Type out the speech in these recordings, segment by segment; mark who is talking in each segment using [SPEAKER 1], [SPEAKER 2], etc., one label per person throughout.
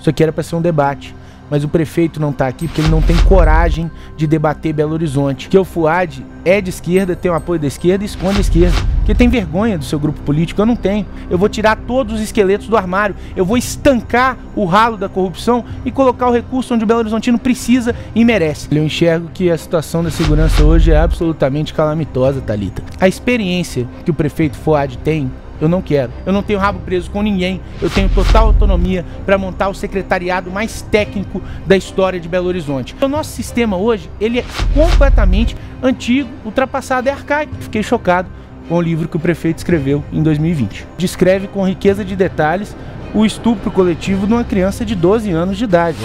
[SPEAKER 1] Isso aqui era para ser um debate. Mas o prefeito não está aqui porque ele não tem coragem de debater Belo Horizonte. Que o Fuad é de esquerda, tem o apoio da esquerda e esconde a esquerda. Porque tem vergonha do seu grupo político, eu não tenho. Eu vou tirar todos os esqueletos do armário, eu vou estancar o ralo da corrupção e colocar o recurso onde o Belo Horizontino precisa e merece. Eu enxergo que a situação da segurança hoje é absolutamente calamitosa, Talita. A experiência que o prefeito Fuad tem eu não quero. Eu não tenho rabo preso com ninguém. Eu tenho total autonomia para montar o secretariado mais técnico da história de Belo Horizonte. O nosso sistema hoje, ele é completamente antigo, ultrapassado e arcaico. Fiquei chocado com o livro que o prefeito escreveu em 2020. Descreve com riqueza de detalhes o estupro coletivo de uma criança de 12 anos de idade.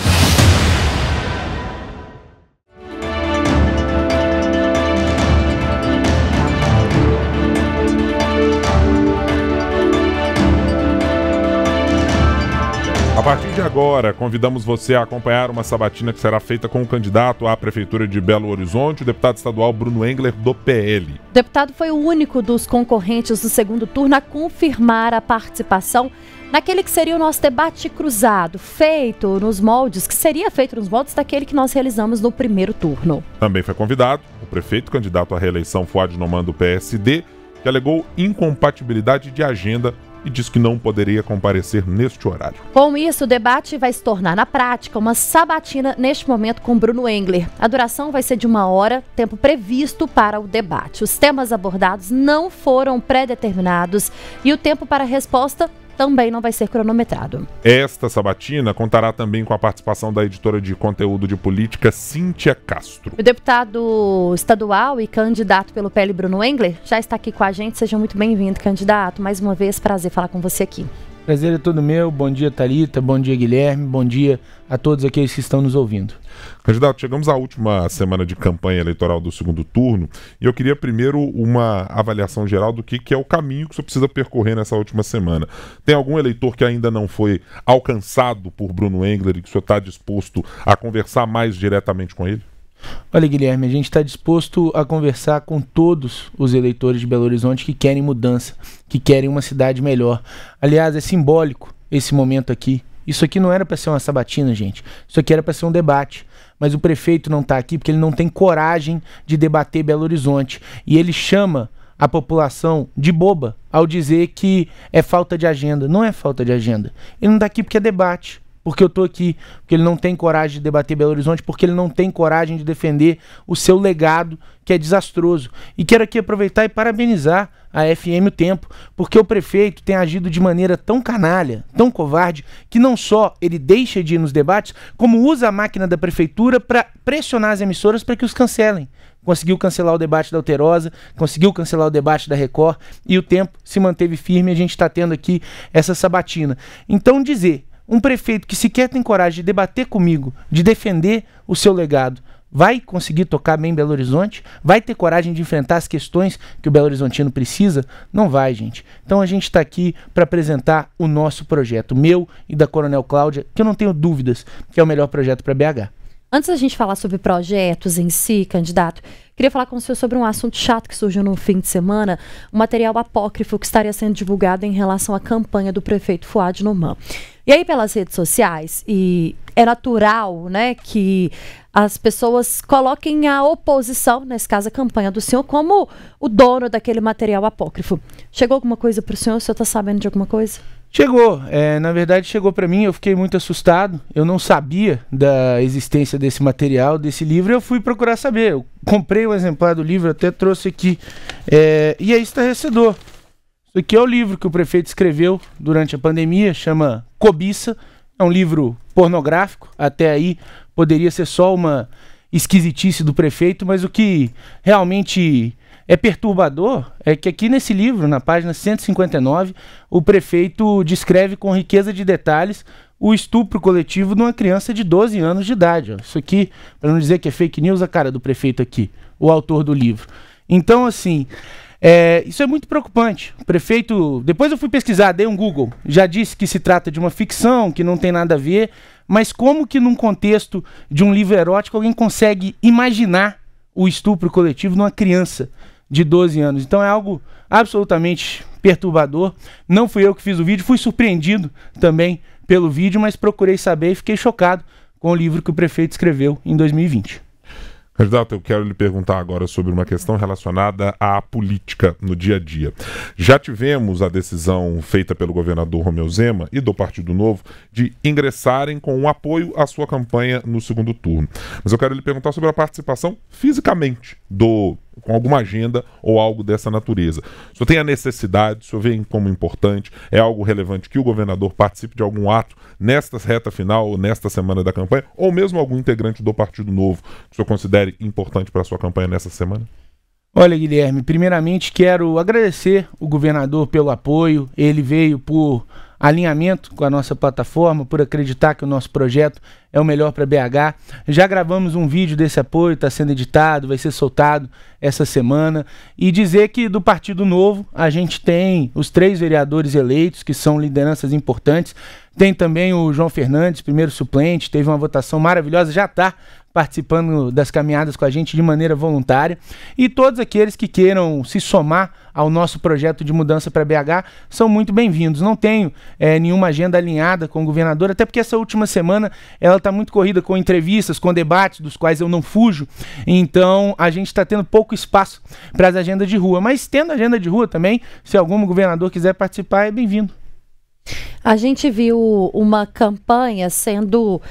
[SPEAKER 2] de agora, convidamos você a acompanhar uma sabatina que será feita com o candidato à Prefeitura de Belo Horizonte, o deputado estadual Bruno Engler, do PL.
[SPEAKER 3] O deputado foi o único dos concorrentes do segundo turno a confirmar a participação naquele que seria o nosso debate cruzado, feito nos moldes, que seria feito nos moldes daquele que nós realizamos no primeiro turno.
[SPEAKER 2] Também foi convidado o prefeito candidato à reeleição Fuad Noman do PSD, que alegou incompatibilidade de agenda e disse que não poderia comparecer neste horário.
[SPEAKER 3] Com isso, o debate vai se tornar, na prática, uma sabatina neste momento com Bruno Engler. A duração vai ser de uma hora, tempo previsto para o debate. Os temas abordados não foram pré-determinados e o tempo para resposta também não vai ser cronometrado.
[SPEAKER 2] Esta sabatina contará também com a participação da editora de conteúdo de política Cíntia Castro.
[SPEAKER 3] O deputado estadual e candidato pelo PL Bruno Engler já está aqui com a gente. Seja muito bem-vindo, candidato. Mais uma vez, prazer falar com você aqui.
[SPEAKER 1] Prazer é todo meu. Bom dia, Talita. Bom dia, Guilherme. Bom dia a todos aqueles que estão nos ouvindo. Candidato, chegamos à última semana de campanha
[SPEAKER 2] eleitoral do segundo turno e eu queria primeiro uma avaliação geral do que, que é o caminho que o senhor precisa percorrer nessa última semana. Tem algum eleitor que ainda não foi alcançado por Bruno Engler e que o senhor está disposto a conversar mais diretamente com ele?
[SPEAKER 1] Olha, Guilherme, a gente está disposto a conversar com todos os eleitores de Belo Horizonte que querem mudança, que querem uma cidade melhor. Aliás, é simbólico esse momento aqui. Isso aqui não era para ser uma sabatina, gente. Isso aqui era para ser um debate mas o prefeito não está aqui porque ele não tem coragem de debater Belo Horizonte. E ele chama a população de boba ao dizer que é falta de agenda. Não é falta de agenda. Ele não está aqui porque é debate porque eu tô aqui, porque ele não tem coragem de debater Belo Horizonte, porque ele não tem coragem de defender o seu legado que é desastroso. E quero aqui aproveitar e parabenizar a FM o Tempo, porque o prefeito tem agido de maneira tão canalha, tão covarde, que não só ele deixa de ir nos debates, como usa a máquina da prefeitura para pressionar as emissoras para que os cancelem. Conseguiu cancelar o debate da Alterosa, conseguiu cancelar o debate da Record e o tempo se manteve firme. A gente está tendo aqui essa sabatina. Então, dizer um prefeito que sequer tem coragem de debater comigo, de defender o seu legado, vai conseguir tocar bem Belo Horizonte? Vai ter coragem de enfrentar as questões que o Belo Horizontino precisa? Não vai, gente. Então a gente está aqui para apresentar o nosso projeto, meu e da Coronel Cláudia, que eu não tenho dúvidas que é o melhor projeto para BH.
[SPEAKER 3] Antes da gente falar sobre projetos em si, candidato, Queria falar com o senhor sobre um assunto chato que surgiu no fim de semana, um material apócrifo que estaria sendo divulgado em relação à campanha do prefeito Fuad Norman. E aí, pelas redes sociais, e é natural né, que as pessoas coloquem a oposição, nesse caso a campanha do senhor, como o dono daquele material apócrifo. Chegou alguma coisa para o senhor? O senhor está sabendo de alguma coisa?
[SPEAKER 1] Chegou, é, na verdade chegou para mim, eu fiquei muito assustado, eu não sabia da existência desse material, desse livro, eu fui procurar saber, eu comprei um exemplar do livro, até trouxe aqui, é, e é estarrecedor. Isso aqui é o livro que o prefeito escreveu durante a pandemia, chama Cobiça, é um livro pornográfico, até aí poderia ser só uma esquisitice do prefeito, mas o que realmente é perturbador é que aqui nesse livro, na página 159, o prefeito descreve com riqueza de detalhes o estupro coletivo de uma criança de 12 anos de idade. Ó. Isso aqui, para não dizer que é fake news, a cara do prefeito aqui, o autor do livro. Então, assim, é, isso é muito preocupante. O prefeito. Depois eu fui pesquisar, dei um Google. Já disse que se trata de uma ficção, que não tem nada a ver. Mas como que, num contexto de um livro erótico, alguém consegue imaginar o estupro coletivo de uma criança? de 12 anos. Então é algo absolutamente perturbador. Não fui eu que fiz o vídeo, fui surpreendido também pelo vídeo, mas procurei saber e fiquei chocado com o livro que o prefeito escreveu em 2020.
[SPEAKER 2] Candidato, eu quero lhe perguntar agora sobre uma questão relacionada à política no dia a dia. Já tivemos a decisão feita pelo governador Romeu Zema e do Partido Novo de ingressarem com um apoio à sua campanha no segundo turno. Mas eu quero lhe perguntar sobre a participação fisicamente do com alguma agenda ou algo dessa natureza. O senhor tem a necessidade, o senhor vê como importante, é algo relevante que o governador participe de algum ato nesta reta final ou nesta semana da campanha, ou mesmo algum integrante do Partido Novo que o senhor considere importante para a sua campanha nessa semana?
[SPEAKER 1] Olha, Guilherme, primeiramente quero agradecer o governador pelo apoio. Ele veio por alinhamento com a nossa plataforma, por acreditar que o nosso projeto é o melhor para BH. Já gravamos um vídeo desse apoio, está sendo editado, vai ser soltado essa semana. E dizer que do Partido Novo a gente tem os três vereadores eleitos, que são lideranças importantes. Tem também o João Fernandes, primeiro suplente, teve uma votação maravilhosa, já está participando das caminhadas com a gente de maneira voluntária. E todos aqueles que queiram se somar ao nosso projeto de mudança para BH são muito bem-vindos. Não tenho é, nenhuma agenda alinhada com o governador, até porque essa última semana ela está muito corrida com entrevistas, com debates, dos quais eu não fujo. Então a gente está tendo pouco espaço para as agendas de rua. Mas tendo agenda de rua também, se algum governador quiser participar, é bem-vindo.
[SPEAKER 3] A gente viu uma campanha sendo uh,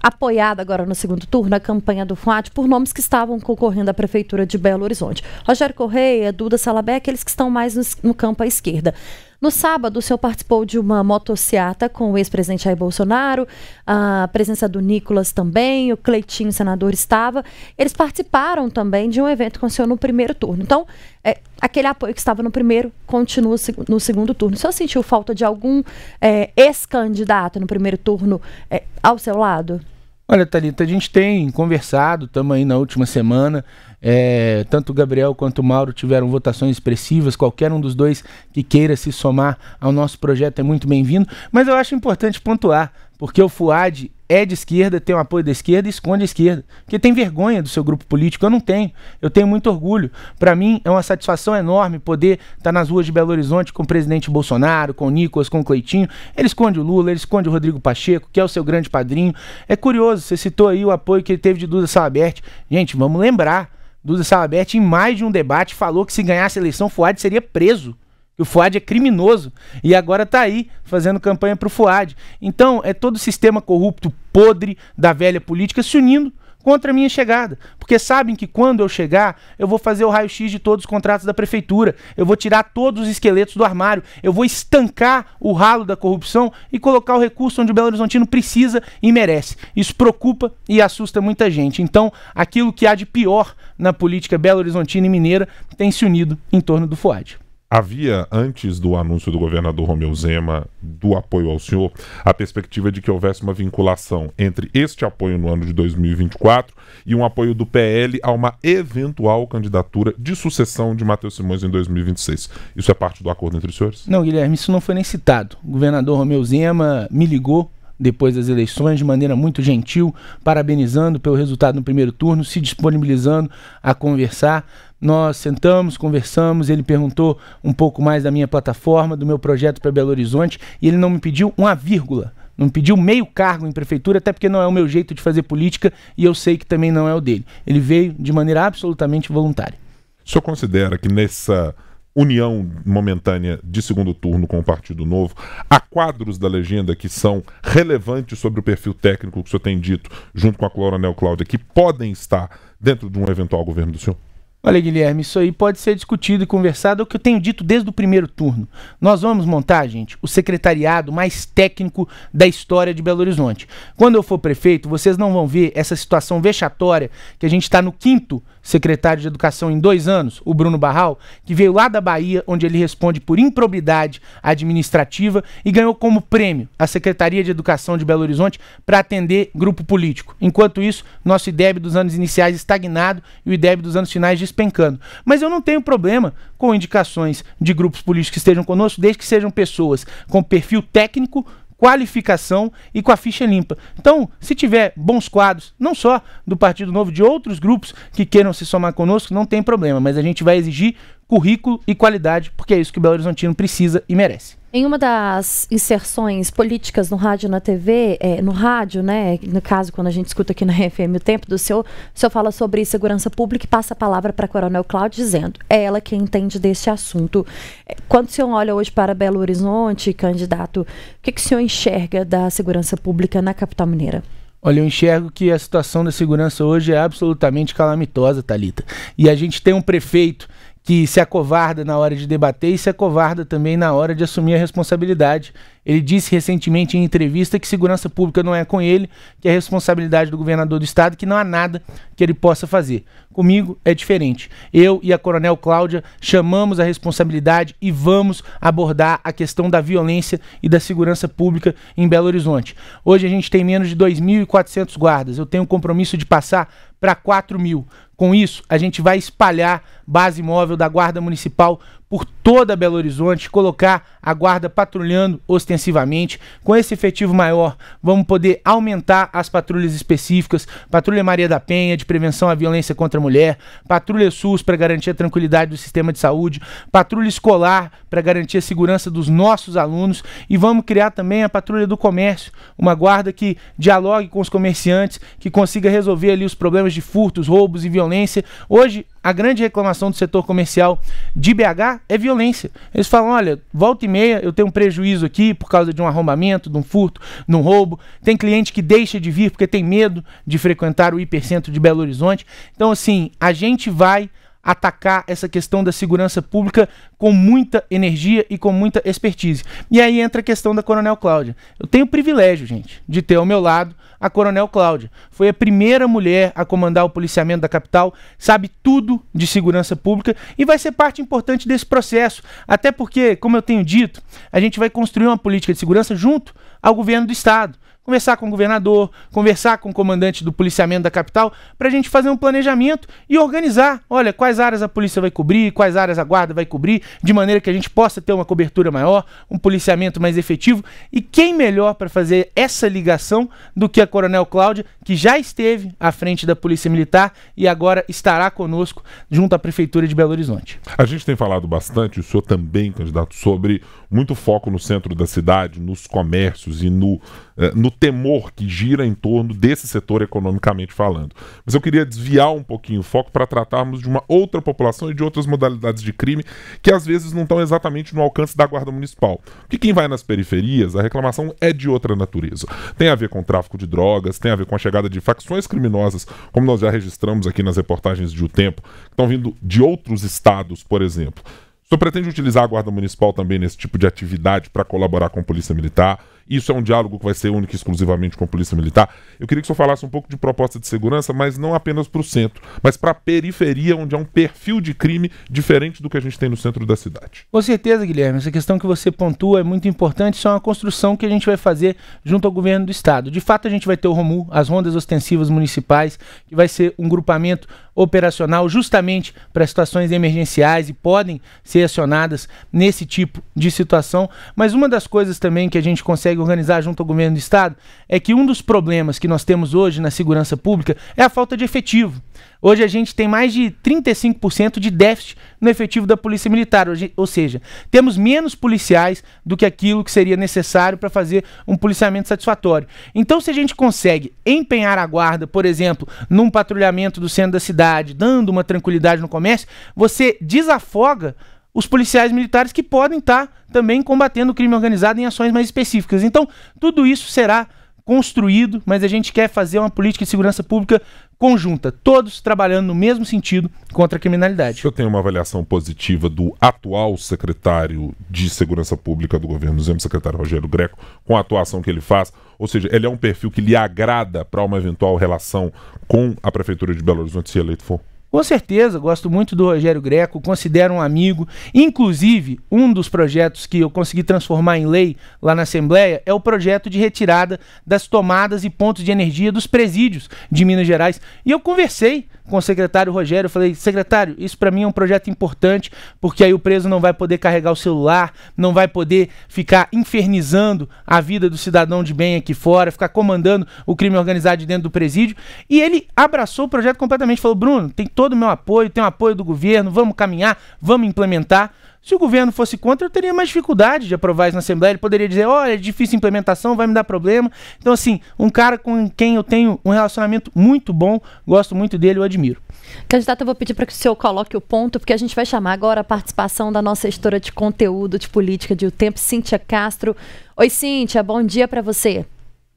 [SPEAKER 3] apoiada agora no segundo turno, a campanha do FUAT, por nomes que estavam concorrendo à Prefeitura de Belo Horizonte. Rogério Correia, Duda Salabé, eles que estão mais no, no campo à esquerda. No sábado, o senhor participou de uma motociata com o ex-presidente Jair Bolsonaro, a presença do Nicolas também, o Cleitinho, senador, estava. Eles participaram também de um evento com o senhor no primeiro turno. Então, é, aquele apoio que estava no primeiro continua no segundo turno. O senhor sentiu falta de algum é, ex-candidato no primeiro turno é, ao seu lado?
[SPEAKER 1] Olha, Thalita, a gente tem conversado, estamos aí na última semana, é, tanto o Gabriel quanto o Mauro tiveram votações expressivas. Qualquer um dos dois que queira se somar ao nosso projeto é muito bem-vindo. Mas eu acho importante pontuar, porque o FUAD é de esquerda, tem o apoio da esquerda e esconde a esquerda. Porque tem vergonha do seu grupo político. Eu não tenho. Eu tenho muito orgulho. Para mim, é uma satisfação enorme poder estar tá nas ruas de Belo Horizonte com o presidente Bolsonaro, com o Nicolas, com o Cleitinho. Ele esconde o Lula, ele esconde o Rodrigo Pacheco, que é o seu grande padrinho. É curioso, você citou aí o apoio que ele teve de Duda Salabert. Gente, vamos lembrar Duda Salabert, em mais de um debate, falou que se ganhasse a eleição, Fuad seria preso. O Fuad é criminoso e agora tá aí fazendo campanha para o Fuad. Então, é todo o sistema corrupto podre da velha política se unindo contra a minha chegada. Porque sabem que quando eu chegar, eu vou fazer o raio-x de todos os contratos da prefeitura, eu vou tirar todos os esqueletos do armário, eu vou estancar o ralo da corrupção e colocar o recurso onde o Belo Horizontino precisa e merece. Isso preocupa e assusta muita gente. Então, aquilo que há de pior na política belo-horizontina e mineira tem se unido em torno do FUAD.
[SPEAKER 2] Havia, antes do anúncio do governador Romeu Zema do apoio ao senhor, a perspectiva de que houvesse uma vinculação entre este apoio no ano de 2024 e um apoio do PL a uma eventual candidatura de sucessão de Matheus Simões em 2026. Isso é parte do acordo entre os senhores?
[SPEAKER 1] Não, Guilherme, isso não foi nem citado. O governador Romeu Zema me ligou depois das eleições, de maneira muito gentil, parabenizando pelo resultado no primeiro turno, se disponibilizando a conversar. Nós sentamos, conversamos, ele perguntou um pouco mais da minha plataforma, do meu projeto para Belo Horizonte, e ele não me pediu uma vírgula não pediu meio cargo em prefeitura, até porque não é o meu jeito de fazer política e eu sei que também não é o dele. Ele veio de maneira absolutamente voluntária.
[SPEAKER 2] O senhor considera que nessa união momentânea de segundo turno com o Partido Novo. Há quadros da legenda que são relevantes sobre o perfil técnico que o senhor tem dito, junto com a Coronel Cláudia, que podem estar dentro de um eventual governo do senhor?
[SPEAKER 1] Olha, Guilherme, isso aí pode ser discutido e conversado, é o que eu tenho dito desde o primeiro turno. Nós vamos montar, gente, o secretariado mais técnico da história de Belo Horizonte. Quando eu for prefeito, vocês não vão ver essa situação vexatória que a gente está no quinto secretário de Educação em dois anos, o Bruno Barral, que veio lá da Bahia, onde ele responde por improbidade administrativa e ganhou como prêmio a Secretaria de Educação de Belo Horizonte para atender grupo político. Enquanto isso, nosso IDEB dos anos iniciais estagnado e o IDEB dos anos finais de despencando. Mas eu não tenho problema com indicações de grupos políticos que estejam conosco, desde que sejam pessoas com perfil técnico, qualificação e com a ficha limpa. Então, se tiver bons quadros, não só do Partido Novo, de outros grupos que queiram se somar conosco, não tem problema, mas a gente vai exigir currículo e qualidade, porque é isso que o Belo Horizontino precisa e merece.
[SPEAKER 3] Em uma das inserções políticas no rádio na TV, é, no rádio, né, no caso quando a gente escuta aqui na FM o tempo do senhor, o senhor fala sobre segurança pública e passa a palavra para a Coronel Cláudio dizendo, é ela quem entende deste assunto. É, quando o senhor olha hoje para Belo Horizonte, candidato, o que, que o senhor enxerga da segurança pública na capital
[SPEAKER 1] mineira? Olha, eu enxergo que a situação da segurança hoje é absolutamente calamitosa, Talita. E a gente tem um prefeito que se acovarda na hora de debater e se acovarda também na hora de assumir a responsabilidade ele disse recentemente em entrevista que segurança pública não é com ele, que é responsabilidade do governador do estado, que não há nada que ele possa fazer. Comigo é diferente. Eu e a Coronel Cláudia chamamos a responsabilidade e vamos abordar a questão da violência e da segurança pública em Belo Horizonte. Hoje a gente tem menos de 2.400 guardas. Eu tenho o compromisso de passar para 4.000. Com isso, a gente vai espalhar base móvel da Guarda Municipal por toda Belo Horizonte, colocar a guarda patrulhando ostensivamente. Com esse efetivo maior, vamos poder aumentar as patrulhas específicas, patrulha Maria da Penha de prevenção à violência contra a mulher, patrulha SUS para garantir a tranquilidade do sistema de saúde, patrulha escolar para garantir a segurança dos nossos alunos e vamos criar também a patrulha do comércio, uma guarda que dialogue com os comerciantes, que consiga resolver ali os problemas de furtos, roubos e violência. Hoje a grande reclamação do setor comercial de BH é violência. Eles falam: olha, volta e meia, eu tenho um prejuízo aqui por causa de um arrombamento, de um furto, de um roubo. Tem cliente que deixa de vir porque tem medo de frequentar o hipercentro de Belo Horizonte. Então, assim, a gente vai atacar essa questão da segurança pública com muita energia e com muita expertise. E aí entra a questão da Coronel Cláudia. Eu tenho o privilégio, gente, de ter ao meu lado a Coronel Cláudia. Foi a primeira mulher a comandar o policiamento da capital, sabe tudo de segurança pública e vai ser parte importante desse processo. Até porque, como eu tenho dito, a gente vai construir uma política de segurança junto ao governo do estado. Conversar com o governador, conversar com o comandante do policiamento da capital, para a gente fazer um planejamento e organizar. Olha, quais áreas a polícia vai cobrir, quais áreas a guarda vai cobrir, de maneira que a gente possa ter uma cobertura maior, um policiamento mais efetivo. E quem melhor para fazer essa ligação do que a Coronel Cláudia, que já esteve à frente da Polícia Militar e agora estará conosco junto à Prefeitura de Belo Horizonte.
[SPEAKER 2] A gente tem falado bastante, o senhor também, candidato, sobre muito foco no centro da cidade, nos comércios e no, eh, no temor que gira em torno desse setor economicamente falando. Mas eu queria desviar um pouquinho o foco para tratarmos de uma outra população e de outras modalidades de crime que às vezes não estão exatamente no alcance da Guarda Municipal. Porque quem vai nas periferias, a reclamação é de outra natureza. Tem a ver com o tráfico de drogas, tem a ver com a chegada de facções criminosas, como nós já registramos aqui nas reportagens de O Tempo, que estão vindo de outros estados, por exemplo. O senhor pretende utilizar a Guarda Municipal também nesse tipo de atividade para colaborar com a Polícia Militar? Isso é um diálogo que vai ser único e exclusivamente com a Polícia Militar? Eu queria que o senhor falasse um pouco de proposta de segurança, mas não apenas para o centro, mas para a periferia, onde há um perfil de crime diferente do que a gente tem no centro da cidade.
[SPEAKER 1] Com certeza, Guilherme. Essa questão que você pontua é muito importante. Isso é uma construção que a gente vai fazer junto ao governo do Estado. De fato, a gente vai ter o ROMU, as rondas ostensivas municipais, que vai ser um grupamento operacional justamente para situações emergenciais e podem ser acionadas nesse tipo de situação. Mas uma das coisas também que a gente consegue organizar junto ao governo do estado é que um dos problemas que nós temos hoje na segurança pública é a falta de efetivo. Hoje a gente tem mais de 35% de déficit no efetivo da Polícia Militar, hoje, ou seja, temos menos policiais do que aquilo que seria necessário para fazer um policiamento satisfatório. Então, se a gente consegue empenhar a guarda, por exemplo, num patrulhamento do centro da cidade, dando uma tranquilidade no comércio, você desafoga os policiais militares que podem estar tá também combatendo o crime organizado em ações mais específicas. Então, tudo isso será construído, mas a gente quer fazer uma política de segurança pública conjunta, todos trabalhando no mesmo sentido
[SPEAKER 2] contra a criminalidade. Eu tenho uma avaliação positiva do atual secretário de Segurança Pública do governo, ex secretário Rogério Greco, com a atuação que ele faz. Ou seja, ele é um perfil que lhe agrada para uma eventual relação com a Prefeitura de Belo Horizonte, se eleito for.
[SPEAKER 1] Com certeza, gosto muito do Rogério Greco, considero um amigo. Inclusive, um dos projetos que eu consegui transformar em lei lá na Assembleia é o projeto de retirada das tomadas e pontos de energia dos presídios de Minas Gerais. E eu conversei com o secretário Rogério, falei: "Secretário, isso para mim é um projeto importante, porque aí o preso não vai poder carregar o celular, não vai poder ficar infernizando a vida do cidadão de bem aqui fora, ficar comandando o crime organizado dentro do presídio". E ele abraçou o projeto completamente, falou: "Bruno, tem todo o meu apoio, tem o apoio do governo, vamos caminhar, vamos implementar. Se o governo fosse contra, eu teria mais dificuldade de aprovar isso na Assembleia. Ele poderia dizer, olha, é difícil a implementação, vai me dar problema. Então, assim, um cara com quem eu tenho um relacionamento muito bom, gosto muito dele, eu admiro. Candidato, eu vou pedir para que o
[SPEAKER 3] senhor coloque o ponto, porque a gente vai chamar agora a participação da nossa editora de conteúdo de política de O Tempo, Cíntia Castro. Oi, Cíntia, bom dia para você.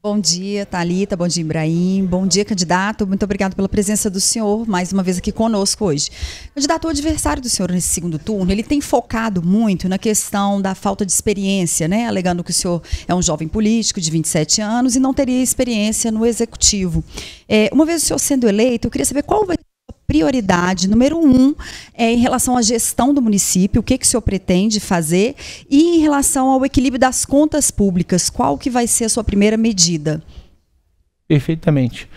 [SPEAKER 3] Bom dia, Talita.
[SPEAKER 4] Bom dia, Ibrahim. Bom dia, candidato. Muito obrigado pela presença do senhor mais uma vez aqui conosco hoje. Candidato, o adversário do senhor nesse segundo turno, ele tem focado muito na questão da falta de experiência, né? Alegando que o senhor é um jovem político de 27 anos e não teria experiência no executivo. É, uma vez o senhor sendo eleito, eu queria saber qual vai ser prioridade número um é em relação à gestão do município, o que, que o senhor pretende fazer, e em relação ao equilíbrio das contas públicas, qual que vai ser a sua primeira medida?
[SPEAKER 1] Perfeitamente.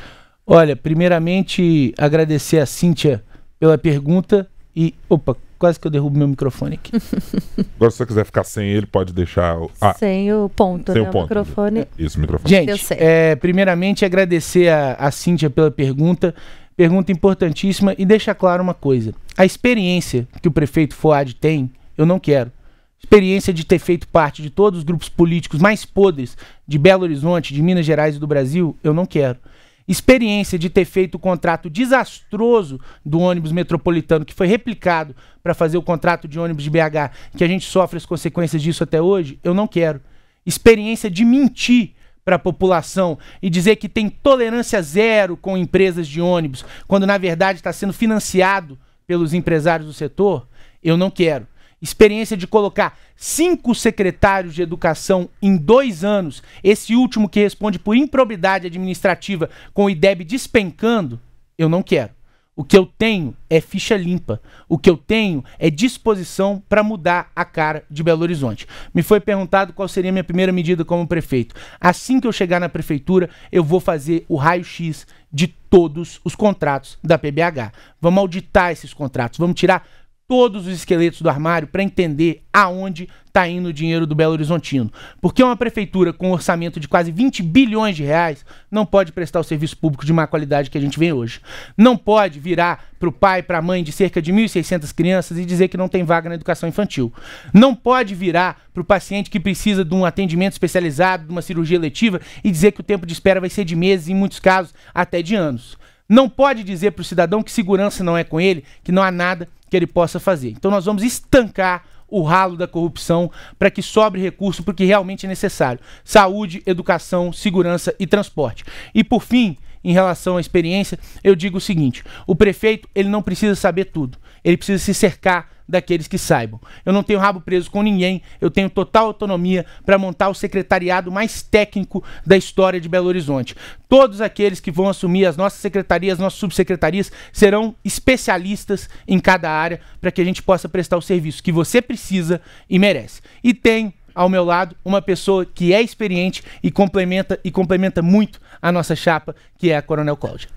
[SPEAKER 1] Olha, primeiramente agradecer a Cíntia pela pergunta e. Opa, quase que eu derrubo meu microfone aqui.
[SPEAKER 2] Agora, se você quiser ficar sem ele, pode deixar. Ah, sem
[SPEAKER 1] o ponto, sem né? O ponto. microfone. Isso, o microfone. Gente, é, primeiramente agradecer a, a Cíntia pela pergunta. Pergunta importantíssima e deixa claro uma coisa: a experiência que o prefeito Fuad tem, eu não quero. Experiência de ter feito parte de todos os grupos políticos mais podres de Belo Horizonte, de Minas Gerais e do Brasil, eu não quero experiência de ter feito o contrato desastroso do ônibus metropolitano, que foi replicado para fazer o contrato de ônibus de BH, que a gente sofre as consequências disso até hoje, eu não quero. Experiência de mentir para a população e dizer que tem tolerância zero com empresas de ônibus, quando na verdade está sendo financiado pelos empresários do setor, eu não quero. Experiência de colocar cinco secretários de educação em dois anos, esse último que responde por improbidade administrativa com o IDEB despencando, eu não quero. O que eu tenho é ficha limpa. O que eu tenho é disposição para mudar a cara de Belo Horizonte. Me foi perguntado qual seria a minha primeira medida como prefeito. Assim que eu chegar na prefeitura, eu vou fazer o raio-x de todos os contratos da PBH. Vamos auditar esses contratos, vamos tirar todos os esqueletos do armário para entender aonde está indo o dinheiro do Belo Horizontino. Porque uma prefeitura com um orçamento de quase 20 bilhões de reais não pode prestar o serviço público de má qualidade que a gente vê hoje. Não pode virar para o pai, para a mãe de cerca de 1.600 crianças e dizer que não tem vaga na educação infantil. Não pode virar para o paciente que precisa de um atendimento especializado, de uma cirurgia letiva e dizer que o tempo de espera vai ser de meses, em muitos casos até de anos não pode dizer para o cidadão que segurança não é com ele, que não há nada que ele possa fazer. Então nós vamos estancar o ralo da corrupção para que sobre recurso porque realmente é necessário. Saúde, educação, segurança e transporte. E por fim, em relação à experiência, eu digo o seguinte: o prefeito ele não precisa saber tudo ele precisa se cercar daqueles que saibam. Eu não tenho rabo preso com ninguém, eu tenho total autonomia para montar o secretariado mais técnico da história de Belo Horizonte. Todos aqueles que vão assumir as nossas secretarias, nossas subsecretarias, serão especialistas em cada área para que a gente possa prestar o serviço que você precisa e merece. E tem ao meu lado uma pessoa que é experiente e complementa e complementa muito a nossa chapa, que é a Coronel Cláudia.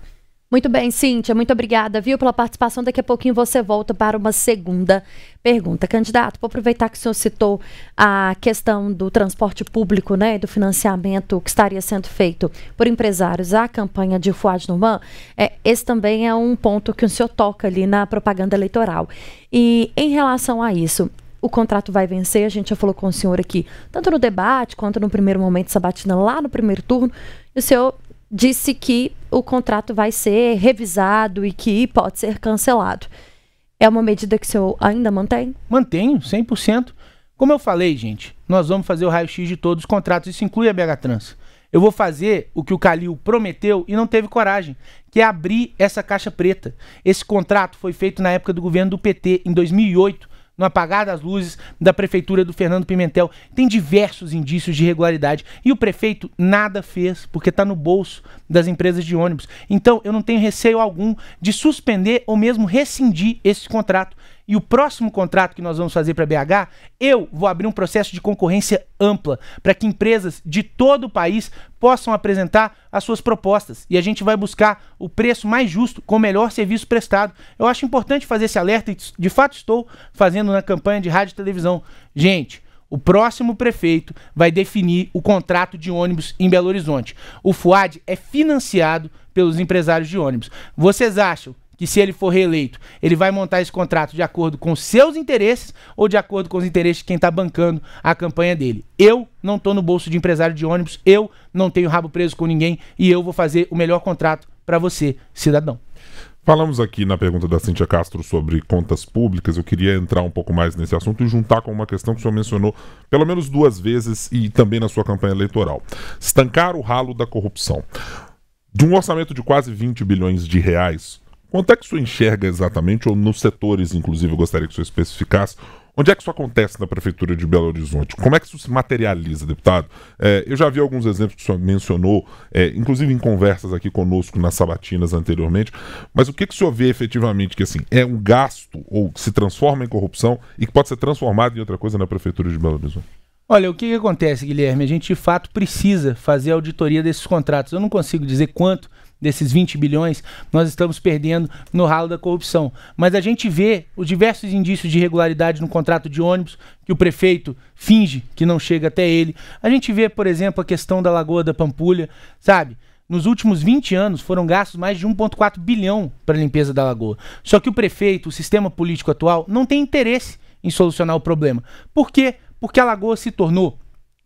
[SPEAKER 3] Muito bem, Cíntia, muito obrigada, viu, pela participação. Daqui a pouquinho você volta para uma segunda pergunta. Candidato, vou aproveitar que o senhor citou a questão do transporte público, né, do financiamento que estaria sendo feito por empresários à campanha de Fuad Numan. É, esse também é um ponto que o senhor toca ali na propaganda eleitoral. E em relação a isso, o contrato vai vencer, a gente já falou com o senhor aqui, tanto no debate quanto no primeiro momento sabatina lá no primeiro turno, o senhor disse que o contrato vai ser revisado e que pode ser cancelado. É uma medida que o senhor ainda mantém?
[SPEAKER 1] Mantenho, 100%. Como eu falei, gente, nós vamos fazer o raio-x de todos os contratos, isso inclui a BH Trans. Eu vou fazer o que o Calil prometeu e não teve coragem, que é abrir essa caixa preta. Esse contrato foi feito na época do governo do PT, em 2008, no apagar das luzes da prefeitura do Fernando Pimentel. Tem diversos indícios de irregularidade e o prefeito nada fez porque está no bolso das empresas de ônibus. Então eu não tenho receio algum de suspender ou mesmo rescindir esse contrato e o próximo contrato que nós vamos fazer para BH, eu vou abrir um processo de concorrência ampla para que empresas de todo o país possam apresentar as suas propostas e a gente vai buscar o preço mais justo com o melhor serviço prestado. Eu acho importante fazer esse alerta e de fato estou fazendo na campanha de rádio e televisão. Gente, o próximo prefeito vai definir o contrato de ônibus em Belo Horizonte. O FUAD é financiado pelos empresários de ônibus. Vocês acham que se ele for reeleito, ele vai montar esse contrato de acordo com seus interesses ou de acordo com os interesses de quem está bancando a campanha dele. Eu não estou no bolso de empresário de ônibus, eu não tenho rabo preso com ninguém e eu vou fazer o melhor contrato para você, cidadão.
[SPEAKER 2] Falamos aqui na pergunta da Cintia Castro sobre contas públicas. Eu queria entrar um pouco mais nesse assunto e juntar com uma questão que o senhor mencionou pelo menos duas vezes e também na sua campanha eleitoral: estancar o ralo da corrupção. De um orçamento de quase 20 bilhões de reais, Quanto é que isso enxerga exatamente, ou nos setores, inclusive, eu gostaria que você especificasse, Onde é que isso acontece na Prefeitura de Belo Horizonte? Como é que isso se materializa, deputado? É, eu já vi alguns exemplos que o senhor mencionou, é, inclusive em conversas aqui conosco nas sabatinas anteriormente, mas o que, que o senhor vê efetivamente que assim, é um gasto ou que se transforma em corrupção e que pode ser transformado em outra coisa na Prefeitura de Belo Horizonte?
[SPEAKER 1] Olha, o que, que acontece, Guilherme? A gente de fato precisa fazer auditoria desses contratos. Eu não consigo dizer quanto desses 20 bilhões, nós estamos perdendo no ralo da corrupção. Mas a gente vê os diversos indícios de irregularidade no contrato de ônibus que o prefeito finge que não chega até ele. A gente vê, por exemplo, a questão da Lagoa da Pampulha, sabe? Nos últimos 20 anos foram gastos mais de 1,4 bilhão para a limpeza da lagoa. Só que o prefeito, o sistema político atual, não tem interesse em solucionar o problema. Por quê? Porque a lagoa se tornou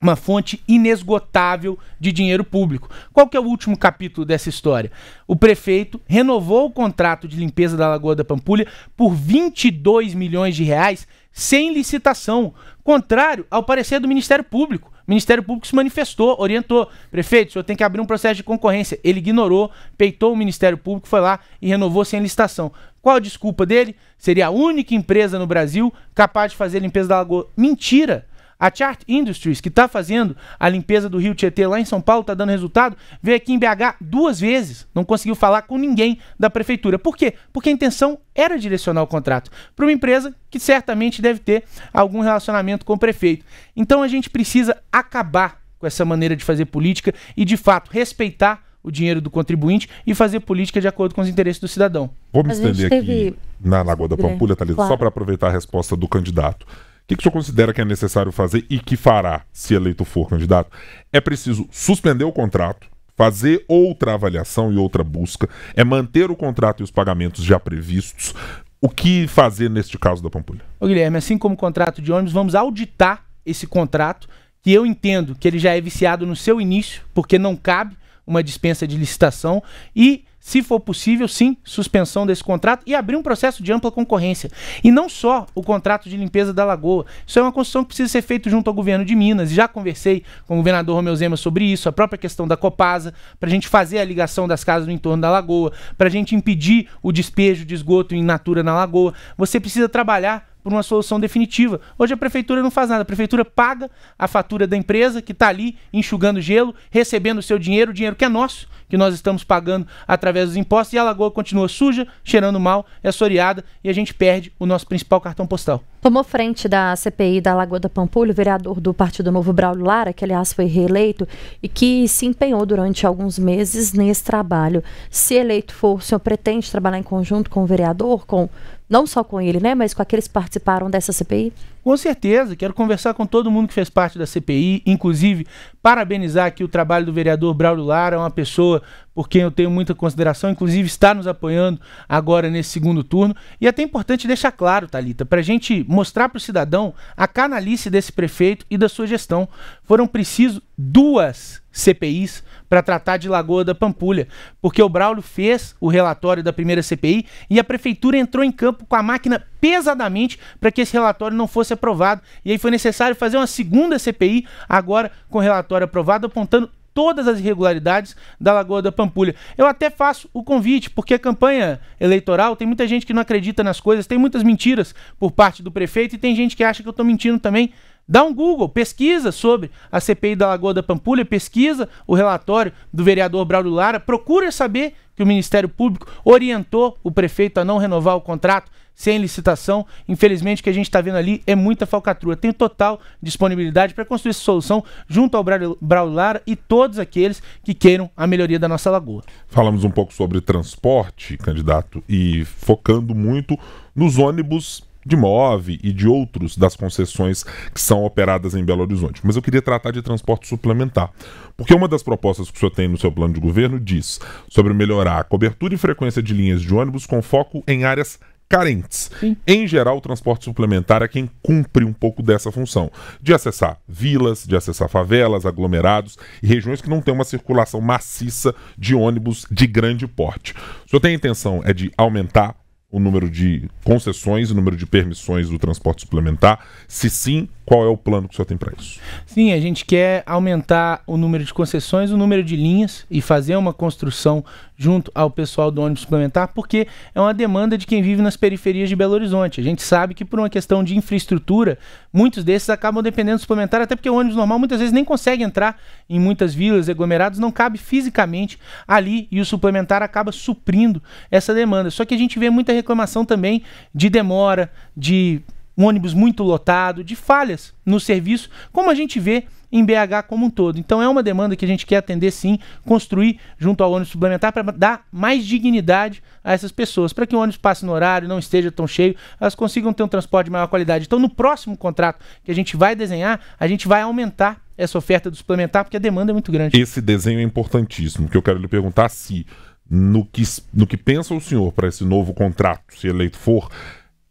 [SPEAKER 1] uma fonte inesgotável de dinheiro público. Qual que é o último capítulo dessa história? O prefeito renovou o contrato de limpeza da Lagoa da Pampulha por 22 milhões de reais sem licitação, contrário ao parecer do Ministério Público. O Ministério Público se manifestou, orientou. Prefeito, o senhor tem que abrir um processo de concorrência. Ele ignorou, peitou o Ministério Público, foi lá e renovou sem licitação. Qual a desculpa dele? Seria a única empresa no Brasil capaz de fazer limpeza da lagoa. Mentira! A Chart Industries, que está fazendo a limpeza do Rio Tietê lá em São Paulo, está dando resultado, veio aqui em BH duas vezes, não conseguiu falar com ninguém da prefeitura. Por quê? Porque a intenção era direcionar o contrato para uma empresa que certamente deve ter algum relacionamento com o prefeito. Então a gente precisa acabar com essa maneira de fazer política e, de fato, respeitar o dinheiro do contribuinte e fazer política de acordo com os interesses do cidadão. me estender aqui teve...
[SPEAKER 2] na Lagoa da Pampulha, Thalita, claro. só para aproveitar a resposta do candidato. O que, que o senhor considera que é necessário fazer e que fará se eleito for candidato? É preciso suspender o contrato, fazer outra avaliação e outra busca, é manter o contrato e os pagamentos já previstos. O que fazer neste caso da Pampulha?
[SPEAKER 1] Ô Guilherme, assim como o contrato de ônibus, vamos auditar esse contrato, que eu entendo que ele já é viciado no seu início, porque não cabe uma dispensa de licitação, e se for possível, sim, suspensão desse contrato e abrir um processo de ampla concorrência. E não só o contrato de limpeza da lagoa. Isso é uma construção que precisa ser feita junto ao governo de Minas. Já conversei com o governador Romeu Zema sobre isso, a própria questão da Copasa, para a gente fazer a ligação das casas no entorno da lagoa, para a gente impedir o despejo de esgoto in natura na lagoa. Você precisa trabalhar por uma solução definitiva. Hoje a prefeitura não faz nada, a prefeitura paga a fatura da empresa que está ali enxugando gelo, recebendo o seu dinheiro, dinheiro que é nosso, que nós estamos pagando através dos impostos, e a lagoa continua suja, cheirando mal, é assoreada e a gente perde o nosso principal cartão postal.
[SPEAKER 3] Tomou frente da CPI da Lagoa da Pampulha o vereador do Partido Novo Braulio Lara, que aliás foi reeleito e que se empenhou durante alguns meses nesse trabalho. Se eleito for, o senhor pretende trabalhar em conjunto com o vereador, com não só com ele, né, mas com aqueles que participaram dessa CPI?
[SPEAKER 1] Com certeza, quero conversar com todo mundo que fez parte da CPI, inclusive parabenizar aqui o trabalho do vereador Braulio Lara, é uma pessoa por quem eu tenho muita consideração, inclusive está nos apoiando agora nesse segundo turno. E é até importante deixar claro, Talita, para a gente mostrar para o cidadão a canalice desse prefeito e da sua gestão. Foram precisos duas CPIs para tratar de Lagoa da Pampulha, porque o Braulio fez o relatório da primeira CPI e a prefeitura entrou em campo com a máquina pesadamente para que esse relatório não fosse aprovado. E aí foi necessário fazer uma segunda CPI, agora com o relatório aprovado, apontando todas as irregularidades da Lagoa da Pampulha. Eu até faço o convite, porque a campanha eleitoral tem muita gente que não acredita nas coisas, tem muitas mentiras por parte do prefeito e tem gente que acha que eu estou mentindo também. Dá um Google, pesquisa sobre a CPI da Lagoa da Pampulha, pesquisa o relatório do vereador Braulio Lara, procura saber que o Ministério Público orientou o prefeito a não renovar o contrato sem licitação. Infelizmente, o que a gente está vendo ali é muita falcatrua. Tenho total disponibilidade para construir essa solução junto ao Braulio Lara e todos aqueles que queiram a melhoria da nossa lagoa.
[SPEAKER 2] Falamos um pouco sobre transporte, candidato, e focando muito nos ônibus de MOV e de outros das concessões que são operadas em Belo Horizonte. Mas eu queria tratar de transporte suplementar, porque uma das propostas que o senhor tem no seu plano de governo diz sobre melhorar a cobertura e frequência de linhas de ônibus com foco em áreas carentes. Sim. Em geral, o transporte suplementar é quem cumpre um pouco dessa função, de acessar vilas, de acessar favelas, aglomerados e regiões que não têm uma circulação maciça de ônibus de grande porte. O senhor tem a intenção é de aumentar o número de concessões, o número de permissões do transporte suplementar? Se sim, qual é o plano que o senhor tem para isso?
[SPEAKER 1] Sim, a gente quer aumentar o número de concessões, o número de linhas e fazer uma construção junto ao pessoal do ônibus suplementar, porque é uma demanda de quem vive nas periferias de Belo Horizonte. A gente sabe que por uma questão de infraestrutura, muitos desses acabam dependendo do suplementar, até porque o ônibus normal muitas vezes nem consegue entrar em muitas vilas, aglomerados, não cabe fisicamente ali e o suplementar acaba suprindo essa demanda. Só que a gente vê muita reclamação também de demora, de um ônibus muito lotado, de falhas no serviço, como a gente vê em BH como um todo. Então é uma demanda que a gente quer atender sim, construir junto ao ônibus suplementar para dar mais dignidade a essas pessoas, para que o ônibus passe no horário, não esteja tão cheio, elas consigam ter um transporte de maior qualidade. Então no próximo contrato que a gente vai desenhar, a gente vai aumentar essa oferta do suplementar, porque a demanda é muito grande.
[SPEAKER 2] Esse desenho é importantíssimo, que eu quero lhe perguntar se no que, no que pensa o senhor para esse novo contrato, se eleito for,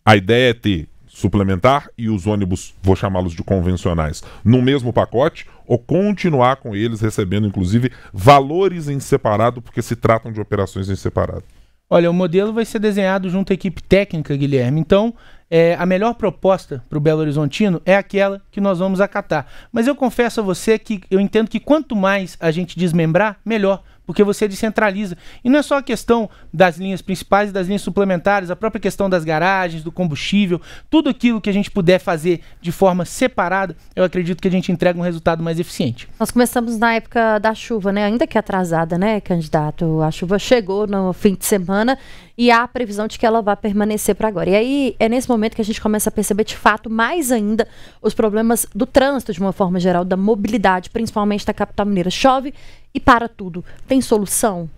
[SPEAKER 2] a ideia é ter suplementar e os ônibus, vou chamá-los de convencionais, no mesmo pacote ou continuar com eles recebendo, inclusive, valores em separado, porque se tratam de operações em separado?
[SPEAKER 1] Olha, o modelo vai ser desenhado junto à equipe técnica, Guilherme. Então, é, a melhor proposta para o Belo Horizontino é aquela que nós vamos acatar. Mas eu confesso a você que eu entendo que quanto mais a gente desmembrar, melhor porque você descentraliza. E não é só a questão das linhas principais e das linhas suplementares, a própria questão das garagens, do combustível, tudo aquilo que a gente puder fazer de forma separada, eu acredito que a gente entrega um resultado mais eficiente.
[SPEAKER 3] Nós começamos na época da chuva, né? Ainda que atrasada, né, candidato? A chuva chegou no fim de semana e há a previsão de que ela vá permanecer para agora. E aí é nesse momento que a gente começa a perceber de fato mais ainda os problemas do trânsito de uma forma geral, da mobilidade, principalmente da capital mineira. Chove e para tudo. Tem solução?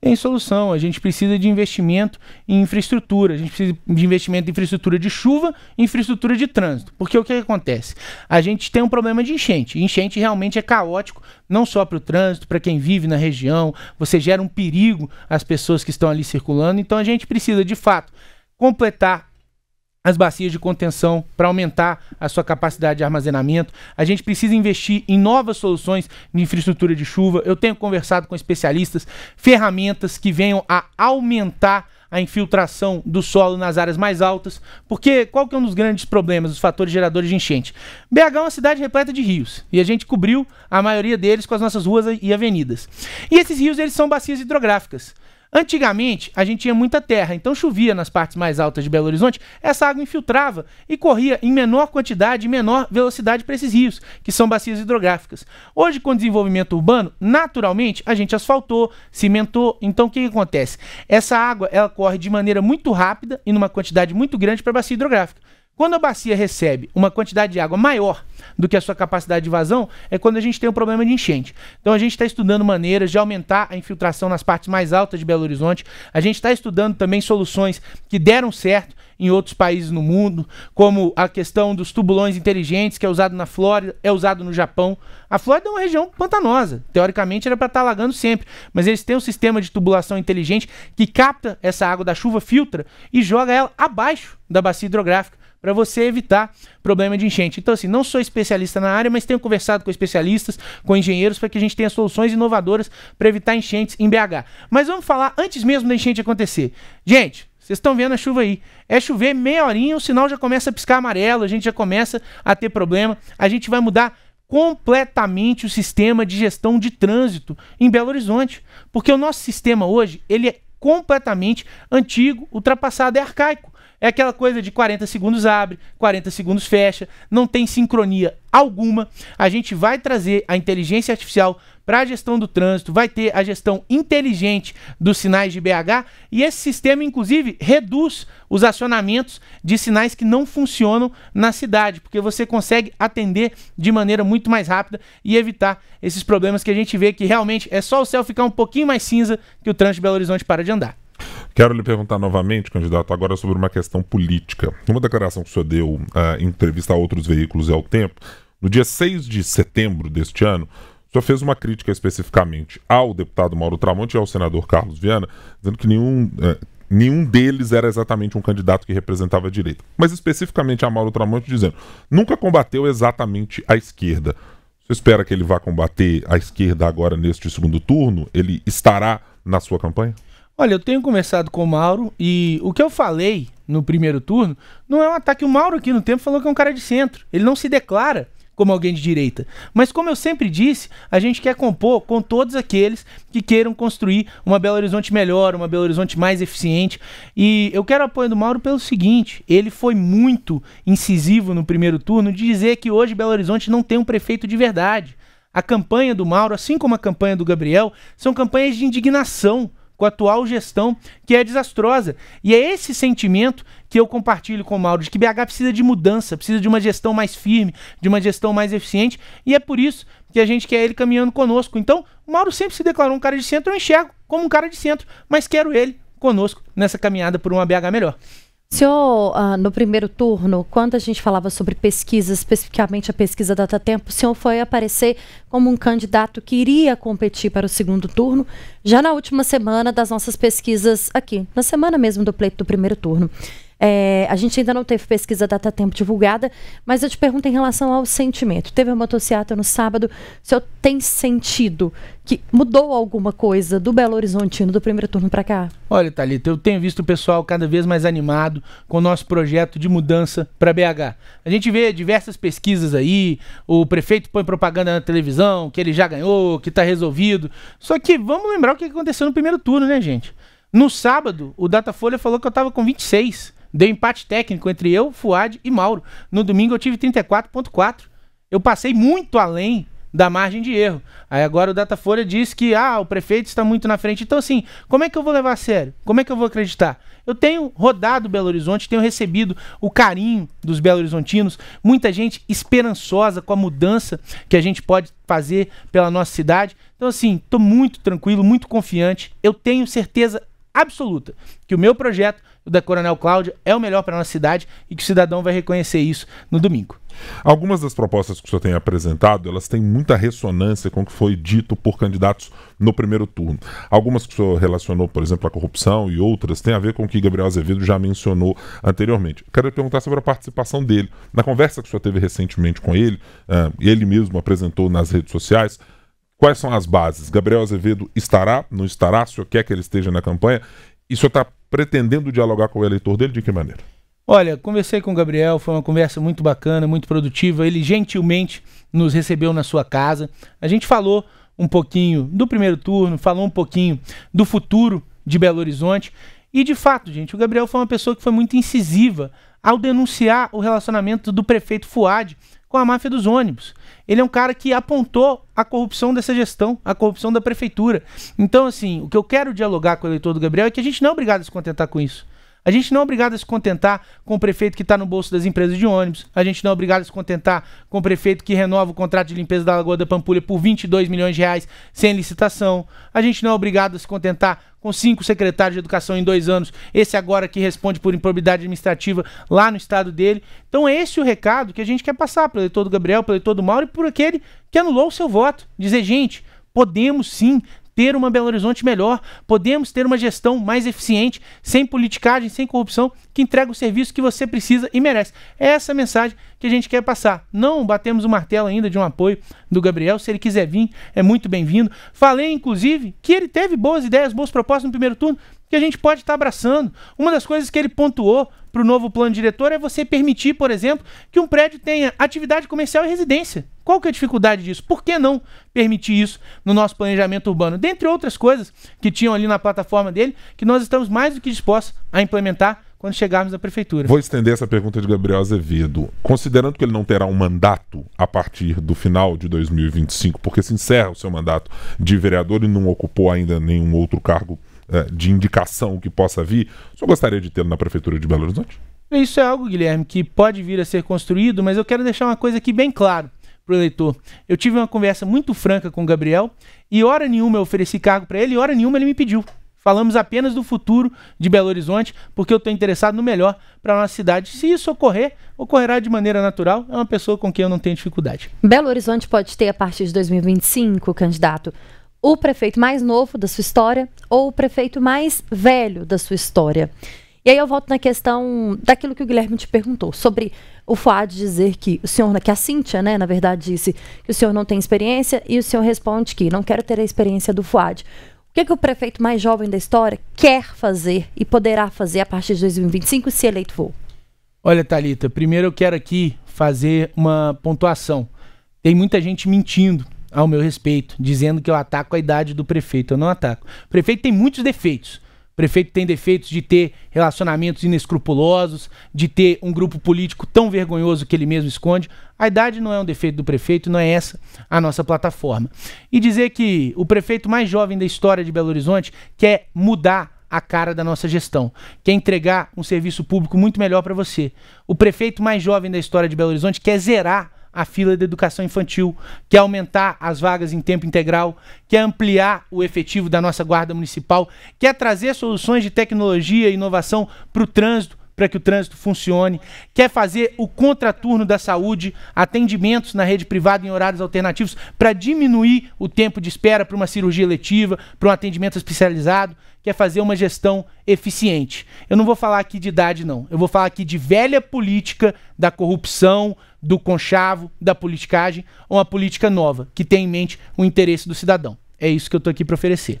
[SPEAKER 1] Tem solução. A gente precisa de investimento em infraestrutura. A gente precisa de investimento em infraestrutura de chuva e infraestrutura de trânsito. Porque o que acontece? A gente tem um problema de enchente. Enchente realmente é caótico, não só para o trânsito, para quem vive na região. Você gera um perigo às pessoas que estão ali circulando. Então a gente precisa, de fato, completar as bacias de contenção para aumentar a sua capacidade de armazenamento. A gente precisa investir em novas soluções de infraestrutura de chuva. Eu tenho conversado com especialistas, ferramentas que venham a aumentar a infiltração do solo nas áreas mais altas, porque qual que é um dos grandes problemas, os fatores geradores de enchente? BH é uma cidade repleta de rios, e a gente cobriu a maioria deles com as nossas ruas e avenidas. E esses rios, eles são bacias hidrográficas. Antigamente, a gente tinha muita terra, então chovia nas partes mais altas de Belo Horizonte, essa água infiltrava e corria em menor quantidade e menor velocidade para esses rios, que são bacias hidrográficas. Hoje, com o desenvolvimento urbano, naturalmente, a gente asfaltou, cimentou, então o que, que acontece? Essa água, ela corre de maneira muito rápida e numa quantidade muito grande para a bacia hidrográfica. Quando a bacia recebe uma quantidade de água maior do que a sua capacidade de vazão, é quando a gente tem um problema de enchente. Então a gente está estudando maneiras de aumentar a infiltração nas partes mais altas de Belo Horizonte. A gente está estudando também soluções que deram certo em outros países no mundo, como a questão dos tubulões inteligentes, que é usado na Flórida, é usado no Japão. A Flórida é uma região pantanosa, teoricamente era para estar tá alagando sempre, mas eles têm um sistema de tubulação inteligente que capta essa água da chuva, filtra e joga ela abaixo da bacia hidrográfica para você evitar problema de enchente. Então, assim, não sou especialista na área, mas tenho conversado com especialistas, com engenheiros, para que a gente tenha soluções inovadoras para evitar enchentes em BH. Mas vamos falar antes mesmo da enchente acontecer. Gente, vocês estão vendo a chuva aí. É chover meia horinha, o sinal já começa a piscar amarelo, a gente já começa a ter problema. A gente vai mudar completamente o sistema de gestão de trânsito em Belo Horizonte, porque o nosso sistema hoje, ele é completamente antigo, ultrapassado, é arcaico. É aquela coisa de 40 segundos abre, 40 segundos fecha, não tem sincronia alguma. A gente vai trazer a inteligência artificial para a gestão do trânsito, vai ter a gestão inteligente dos sinais de BH e esse sistema, inclusive, reduz os acionamentos de sinais que não funcionam na cidade, porque você consegue atender de maneira muito mais rápida e evitar esses problemas que a gente vê que realmente é só o céu ficar um pouquinho mais cinza que o trânsito de Belo Horizonte para de andar.
[SPEAKER 2] Quero lhe perguntar novamente, candidato, agora sobre uma questão política. Uma declaração que o senhor deu uh, em entrevista a outros veículos e ao tempo, no dia 6 de setembro deste ano, o senhor fez uma crítica especificamente ao deputado Mauro Tramonte e ao senador Carlos Viana, dizendo que nenhum, uh, nenhum deles era exatamente um candidato que representava a direita. Mas especificamente a Mauro Tramonte dizendo: nunca combateu exatamente a esquerda. Você espera que ele vá combater a esquerda agora neste segundo turno? Ele estará na sua campanha?
[SPEAKER 1] Olha, eu tenho conversado com o Mauro e o que eu falei no primeiro turno não é um ataque. O Mauro aqui no tempo falou que é um cara de centro. Ele não se declara como alguém de direita. Mas como eu sempre disse, a gente quer compor com todos aqueles que queiram construir uma Belo Horizonte melhor, uma Belo Horizonte mais eficiente. E eu quero apoio do Mauro pelo seguinte, ele foi muito incisivo no primeiro turno de dizer que hoje Belo Horizonte não tem um prefeito de verdade. A campanha do Mauro, assim como a campanha do Gabriel, são campanhas de indignação com a atual gestão que é desastrosa. E é esse sentimento que eu compartilho com o Mauro, de que BH precisa de mudança, precisa de uma gestão mais firme, de uma gestão mais eficiente, e é por isso que a gente quer ele caminhando conosco. Então, o Mauro sempre se declarou um cara de centro, eu enxergo como um cara de centro, mas quero ele conosco nessa caminhada por uma BH melhor senhor, ah,
[SPEAKER 3] no primeiro turno, quando a gente falava sobre pesquisas, especificamente a pesquisa Data Tempo, o senhor foi aparecer como um candidato que iria competir para o segundo turno, já na última semana das nossas pesquisas aqui, na semana mesmo do pleito do primeiro turno. É, a gente ainda não teve pesquisa data tempo divulgada, mas eu te pergunto em relação ao sentimento. Teve a motocicleta no sábado, o senhor tem sentido que mudou alguma coisa do Belo Horizontino do primeiro turno para cá?
[SPEAKER 1] Olha, Thalita, eu tenho visto o pessoal cada vez mais animado com o nosso projeto de mudança para BH. A gente vê diversas pesquisas aí, o prefeito põe propaganda na televisão, que ele já ganhou, que está resolvido. Só que vamos lembrar o que aconteceu no primeiro turno, né, gente? No sábado, o Datafolha falou que eu estava com 26. Deu empate técnico entre eu, Fuad e Mauro. No domingo eu tive 34,4. Eu passei muito além da margem de erro. Aí agora o Datafolha diz que ah, o prefeito está muito na frente. Então, assim, como é que eu vou levar a sério? Como é que eu vou acreditar? Eu tenho rodado Belo Horizonte, tenho recebido o carinho dos Belo Horizontinos, muita gente esperançosa com a mudança que a gente pode fazer pela nossa cidade. Então, assim, estou muito tranquilo, muito confiante. Eu tenho certeza absoluta que o meu projeto, o da Coronel Cláudio, é o melhor para a nossa cidade e que o cidadão vai reconhecer isso no domingo.
[SPEAKER 2] Algumas das propostas que o senhor tem apresentado, elas têm muita ressonância com o que foi dito por candidatos no primeiro turno. Algumas que o senhor relacionou, por exemplo, à corrupção e outras, têm a ver com o que Gabriel Azevedo já mencionou anteriormente. Quero perguntar sobre a participação dele. Na conversa que o senhor teve recentemente com ele, eh, ele mesmo apresentou nas redes sociais, Quais são as bases? Gabriel Azevedo estará, não estará? O senhor quer que ele esteja na campanha? E o senhor está pretendendo dialogar com o eleitor dele? De que maneira?
[SPEAKER 1] Olha, conversei com o Gabriel, foi uma conversa muito bacana, muito produtiva. Ele gentilmente nos recebeu na sua casa. A gente falou um pouquinho do primeiro turno, falou um pouquinho do futuro de Belo Horizonte. E de fato, gente, o Gabriel foi uma pessoa que foi muito incisiva ao denunciar o relacionamento do prefeito Fuad com a máfia dos ônibus. Ele é um cara que apontou a corrupção dessa gestão, a corrupção da prefeitura. Então, assim, o que eu quero dialogar com o eleitor do Gabriel é que a gente não é obrigado a se contentar com isso. A gente não é obrigado a se contentar com o prefeito que está no bolso das empresas de ônibus. A gente não é obrigado a se contentar com o prefeito que renova o contrato de limpeza da Lagoa da Pampulha por 22 milhões de reais sem licitação. A gente não é obrigado a se contentar com cinco secretários de educação em dois anos. Esse agora que responde por improbidade administrativa lá no estado dele. Então esse é esse o recado que a gente quer passar para o eleitor do Gabriel, para o eleitor do Mauro e por aquele que anulou o seu voto. Dizer, gente, podemos sim ter uma Belo Horizonte melhor, podemos ter uma gestão mais eficiente, sem politicagem, sem corrupção, que entrega o serviço que você precisa e merece. É essa mensagem que a gente quer passar. Não batemos o martelo ainda de um apoio do Gabriel, se ele quiser vir, é muito bem-vindo. Falei, inclusive, que ele teve boas ideias, boas propostas no primeiro turno, que a gente pode estar tá abraçando. Uma das coisas que ele pontuou para o novo plano diretor é você permitir, por exemplo, que um prédio tenha atividade comercial e residência. Qual que é a dificuldade disso? Por que não permitir isso no nosso planejamento urbano? Dentre outras coisas que tinham ali na plataforma dele, que nós estamos mais do que dispostos a implementar quando chegarmos à prefeitura. Vou
[SPEAKER 2] estender essa pergunta de Gabriel Azevedo. Considerando que ele não terá um mandato a partir do final de 2025, porque se encerra o seu mandato de vereador e não ocupou ainda nenhum outro cargo eh, de indicação que possa vir, o senhor gostaria de tê-lo na prefeitura de Belo Horizonte?
[SPEAKER 1] Isso é algo, Guilherme, que pode vir a ser construído, mas eu quero deixar uma coisa aqui bem claro para o eleitor. Eu tive uma conversa muito franca com o Gabriel e hora nenhuma eu ofereci cargo para ele e hora nenhuma ele me pediu. Falamos apenas do futuro de Belo Horizonte, porque eu estou interessado no melhor para a nossa cidade. Se isso ocorrer, ocorrerá de maneira natural. É uma pessoa com quem eu não tenho dificuldade.
[SPEAKER 3] Belo Horizonte pode ter, a partir de 2025, candidato, o prefeito mais novo da sua história ou o prefeito mais velho da sua história. E aí eu volto na questão daquilo que o Guilherme te perguntou, sobre o Fuad dizer que o senhor, que a Cíntia, né, na verdade, disse que o senhor não tem experiência, e o senhor responde que não quero ter a experiência do Fuad. O que, que o prefeito mais jovem da história quer fazer e poderá fazer a partir de 2025, se eleito for?
[SPEAKER 1] Olha, Talita, primeiro eu quero aqui fazer uma pontuação. Tem muita gente mentindo ao meu respeito, dizendo que eu ataco a idade do prefeito. Eu não ataco. O prefeito tem muitos defeitos prefeito tem defeitos de ter relacionamentos inescrupulosos, de ter um grupo político tão vergonhoso que ele mesmo esconde. A idade não é um defeito do prefeito, não é essa a nossa plataforma. E dizer que o prefeito mais jovem da história de Belo Horizonte quer mudar a cara da nossa gestão, quer entregar um serviço público muito melhor para você. O prefeito mais jovem da história de Belo Horizonte quer zerar a fila da educação infantil, quer aumentar as vagas em tempo integral, quer ampliar o efetivo da nossa guarda municipal, quer trazer soluções de tecnologia e inovação para o trânsito, para que o trânsito funcione, quer fazer o contraturno da saúde, atendimentos na rede privada em horários alternativos para diminuir o tempo de espera para uma cirurgia letiva, para um atendimento especializado, quer fazer uma gestão eficiente. Eu não vou falar aqui de idade não, eu vou falar aqui de velha política da corrupção, do conchavo, da politicagem, uma política nova que tem em mente o interesse do cidadão. É isso que eu estou aqui para oferecer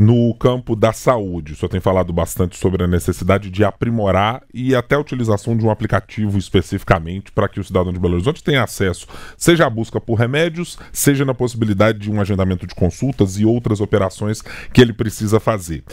[SPEAKER 2] no campo da saúde. O senhor tem falado bastante sobre a necessidade de aprimorar e até a utilização de um aplicativo especificamente para que o cidadão de Belo Horizonte tenha acesso, seja à busca por remédios, seja na possibilidade de um agendamento de consultas e outras operações que ele precisa fazer.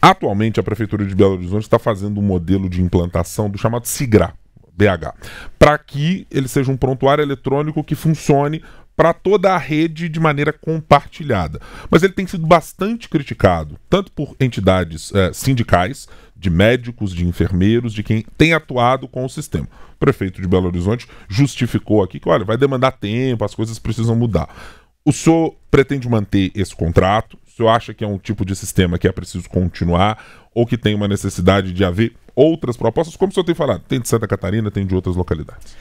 [SPEAKER 2] Atualmente, a Prefeitura de Belo Horizonte está fazendo um modelo de implantação do chamado SIGRA. BH, para que ele seja um prontuário eletrônico que funcione para toda a rede de maneira compartilhada. Mas ele tem sido bastante criticado, tanto por entidades é, sindicais, de médicos, de enfermeiros, de quem tem atuado com o sistema. O prefeito de Belo Horizonte justificou aqui que, olha, vai demandar tempo, as coisas precisam mudar. O senhor pretende manter esse contrato? O senhor acha que é um tipo de sistema que é preciso continuar ou que tem uma necessidade de haver outras propostas? Como o senhor tem falado, tem de Santa Catarina, tem de outras localidades.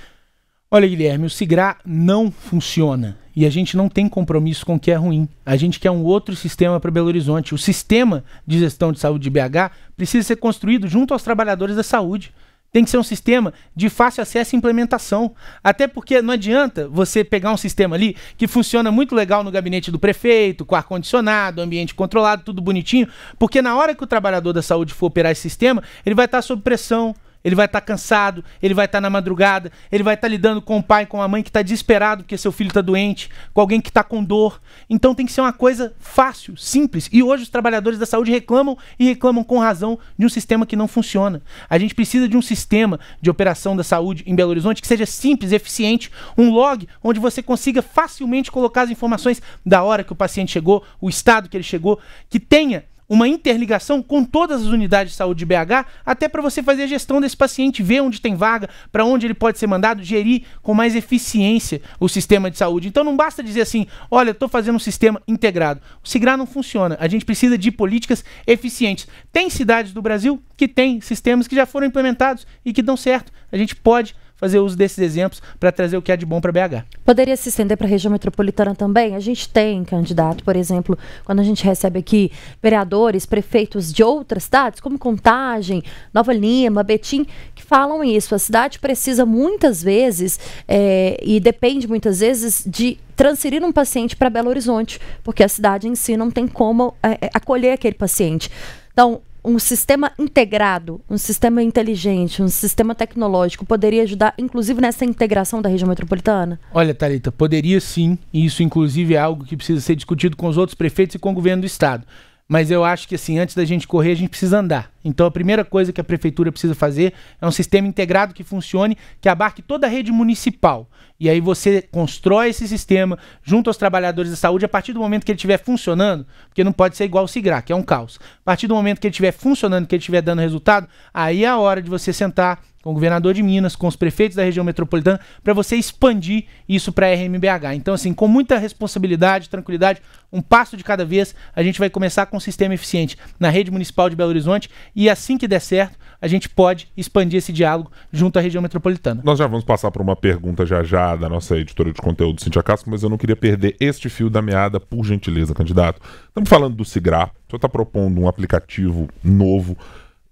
[SPEAKER 1] Olha, Guilherme, o Cigrá não funciona e a gente não tem compromisso com o que é ruim. A gente quer um outro sistema para Belo Horizonte. O sistema de gestão de saúde de BH precisa ser construído junto aos trabalhadores da saúde. Tem que ser um sistema de fácil acesso e implementação. Até porque não adianta você pegar um sistema ali que funciona muito legal no gabinete do prefeito, com ar-condicionado, ambiente controlado, tudo bonitinho, porque na hora que o trabalhador da saúde for operar esse sistema, ele vai estar sob pressão, ele vai estar tá cansado, ele vai estar tá na madrugada, ele vai estar tá lidando com o pai, com a mãe que está desesperado porque seu filho está doente, com alguém que está com dor. Então tem que ser uma coisa fácil, simples. E hoje os trabalhadores da saúde reclamam e reclamam com razão de um sistema que não funciona. A gente precisa de um sistema de operação da saúde em Belo Horizonte que seja simples, eficiente, um log onde você consiga facilmente colocar as informações da hora que o paciente chegou, o estado que ele chegou, que tenha uma interligação com todas as unidades de saúde de BH, até para você fazer a gestão desse paciente, ver onde tem vaga, para onde ele pode ser mandado, gerir com mais eficiência o sistema de saúde. Então não basta dizer assim, olha, estou fazendo um sistema integrado. O SIGRA não funciona. A gente precisa de políticas eficientes. Tem cidades do Brasil que têm sistemas que já foram implementados e que dão certo. A gente pode fazer uso desses exemplos para trazer o que é de bom para BH.
[SPEAKER 3] Poderia se estender para a região metropolitana também? A gente tem candidato, por exemplo, quando a gente recebe aqui vereadores, prefeitos de outras cidades, como Contagem, Nova Lima, Betim, que falam isso. A cidade precisa muitas vezes é, e depende muitas vezes de transferir um paciente para Belo Horizonte, porque a cidade em si não tem como é, acolher aquele paciente. Então, um sistema integrado, um sistema inteligente, um sistema tecnológico poderia ajudar, inclusive, nessa integração da região metropolitana?
[SPEAKER 1] Olha, Thalita, poderia sim, isso, inclusive, é algo que precisa ser discutido com os outros prefeitos e com o governo do estado. Mas eu acho que, assim, antes da gente correr, a gente precisa andar. Então a primeira coisa que a prefeitura precisa fazer é um sistema integrado que funcione, que abarque toda a rede municipal. E aí você constrói esse sistema junto aos trabalhadores da saúde a partir do momento que ele estiver funcionando, porque não pode ser igual o SIGRA, que é um caos. A partir do momento que ele estiver funcionando, que ele estiver dando resultado, aí é a hora de você sentar com o governador de Minas, com os prefeitos da região metropolitana, para você expandir isso para a RMBH. Então, assim, com muita responsabilidade, tranquilidade, um passo de cada vez, a gente vai começar com um sistema eficiente na rede municipal de Belo Horizonte e assim que der certo, a gente pode expandir esse diálogo junto à região metropolitana. Nós já vamos passar
[SPEAKER 2] por uma pergunta já já da nossa editora de conteúdo, Cintia
[SPEAKER 1] Casco, mas eu não queria perder
[SPEAKER 2] este fio da meada, por gentileza, candidato. Estamos falando do SIGRA, o senhor está propondo um aplicativo novo.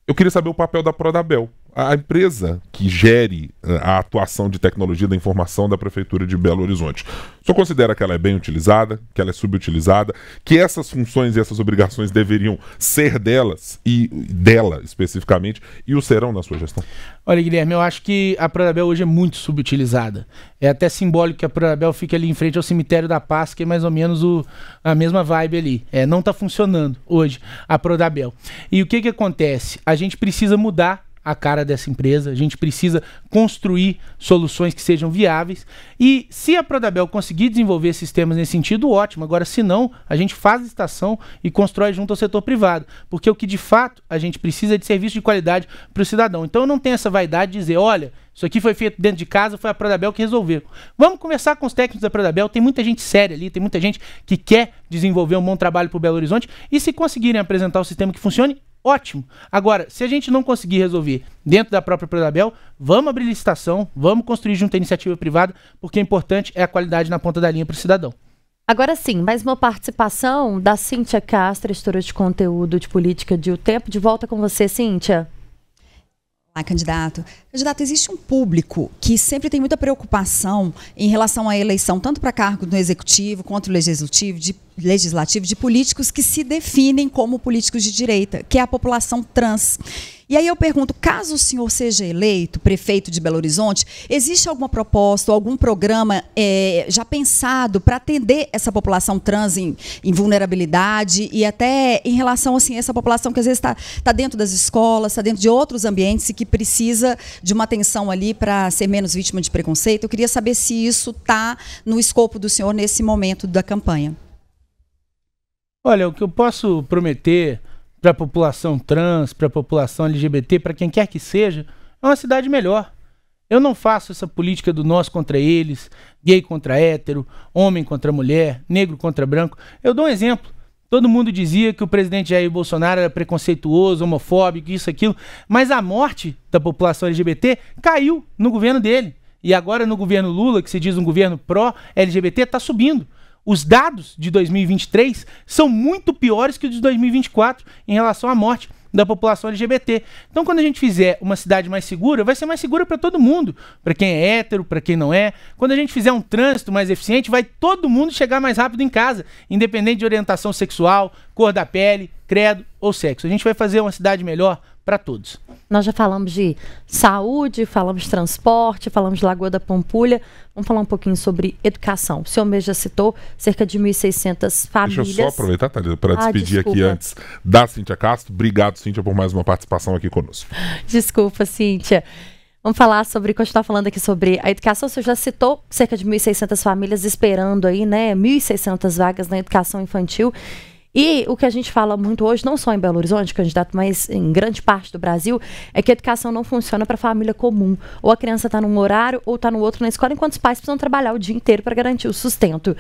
[SPEAKER 2] Eu queria saber o papel da Prodabel, a empresa que gere eh, a atuação de tecnologia da informação da Prefeitura de Belo Horizonte. Só considera que ela é bem utilizada, que ela é subutilizada, que essas funções e essas obrigações deveriam ser delas e dela especificamente e o serão na sua gestão?
[SPEAKER 1] Olha, Guilherme, eu acho que a Prorabel hoje é muito subutilizada. É até simbólico que a Prorabel fique ali em frente ao cemitério da Paz, que é mais ou menos o, a mesma vibe ali. É, não está funcionando hoje a Prorabel. E o que que acontece? A gente precisa mudar a cara dessa empresa. A gente precisa construir soluções que sejam viáveis. E se a Prodabel conseguir desenvolver sistemas nesse sentido, ótimo. Agora, se não, a gente faz a estação e constrói junto ao setor privado. Porque o que de fato a gente precisa é de serviço de qualidade para o cidadão. Então eu não tenho essa vaidade de dizer, olha, isso aqui foi feito dentro de casa, foi a Prodabel que resolveu. Vamos conversar com os técnicos da Prodabel. Tem muita gente séria ali, tem muita gente que quer desenvolver um bom trabalho para o Belo Horizonte. E se conseguirem apresentar o um sistema que funcione, Ótimo. Agora, se a gente não conseguir resolver dentro da própria Prodabel, vamos abrir licitação, vamos construir junto a iniciativa privada, porque o importante é a qualidade na ponta da linha para o cidadão.
[SPEAKER 3] Agora sim, mais uma participação da Cíntia Castro, gestora de conteúdo de política de O Tempo. De volta com você, Cíntia. Olá, candidato. Candidato, existe um
[SPEAKER 4] público que sempre tem muita preocupação em relação à eleição, tanto para cargo no executivo quanto legislativo, de, legislativo, de políticos que se definem como políticos de direita, que é a população trans. E aí eu pergunto, caso o senhor seja eleito prefeito de Belo Horizonte, existe alguma proposta, algum programa é, já pensado para atender essa população trans em, em, vulnerabilidade e até em relação assim essa população que às vezes está tá dentro das escolas, está dentro de outros ambientes e que precisa de uma atenção ali para ser menos vítima de preconceito. Eu queria saber se isso está no escopo do senhor nesse momento da campanha.
[SPEAKER 1] Olha, o que eu posso prometer para a população trans, para a população LGBT, para quem quer que seja, é uma cidade melhor. Eu não faço essa política do nós contra eles, gay contra hétero, homem contra mulher, negro contra branco. Eu dou um exemplo. Todo mundo dizia que o presidente Jair Bolsonaro era preconceituoso, homofóbico, isso, aquilo. Mas a morte da população LGBT caiu no governo dele. E agora no governo Lula, que se diz um governo pró-LGBT, está subindo. Os dados de 2023 são muito piores que os de 2024 em relação à morte da população LGBT. Então, quando a gente fizer uma cidade mais segura, vai ser mais segura para todo mundo, para quem é hétero, para quem não é. Quando a gente fizer um trânsito mais eficiente, vai todo mundo chegar mais rápido em casa, independente de orientação sexual, cor da pele, credo ou sexo. A gente vai fazer uma cidade melhor para todos.
[SPEAKER 3] Nós já falamos de saúde, falamos de transporte, falamos de Lagoa da Pampulha. Vamos falar um pouquinho sobre educação. O senhor mesmo já citou cerca de 1.600 famílias. Deixa eu só aproveitar,
[SPEAKER 2] Thalita, para ah, despedir desculpa. aqui antes da Cíntia Castro. Obrigado, Cíntia, por mais uma participação aqui conosco.
[SPEAKER 3] Desculpa, Cíntia. Vamos falar sobre, continuar tá falando aqui sobre a educação. Você já citou cerca de 1.600 famílias esperando aí, né? 1.600 vagas na educação infantil. E o que a gente fala muito hoje, não só em Belo Horizonte, candidato, mas em grande parte do Brasil, é que a educação não funciona para a família comum. Ou a criança está num horário ou está no outro na escola, enquanto os pais precisam trabalhar o dia inteiro para garantir o sustento.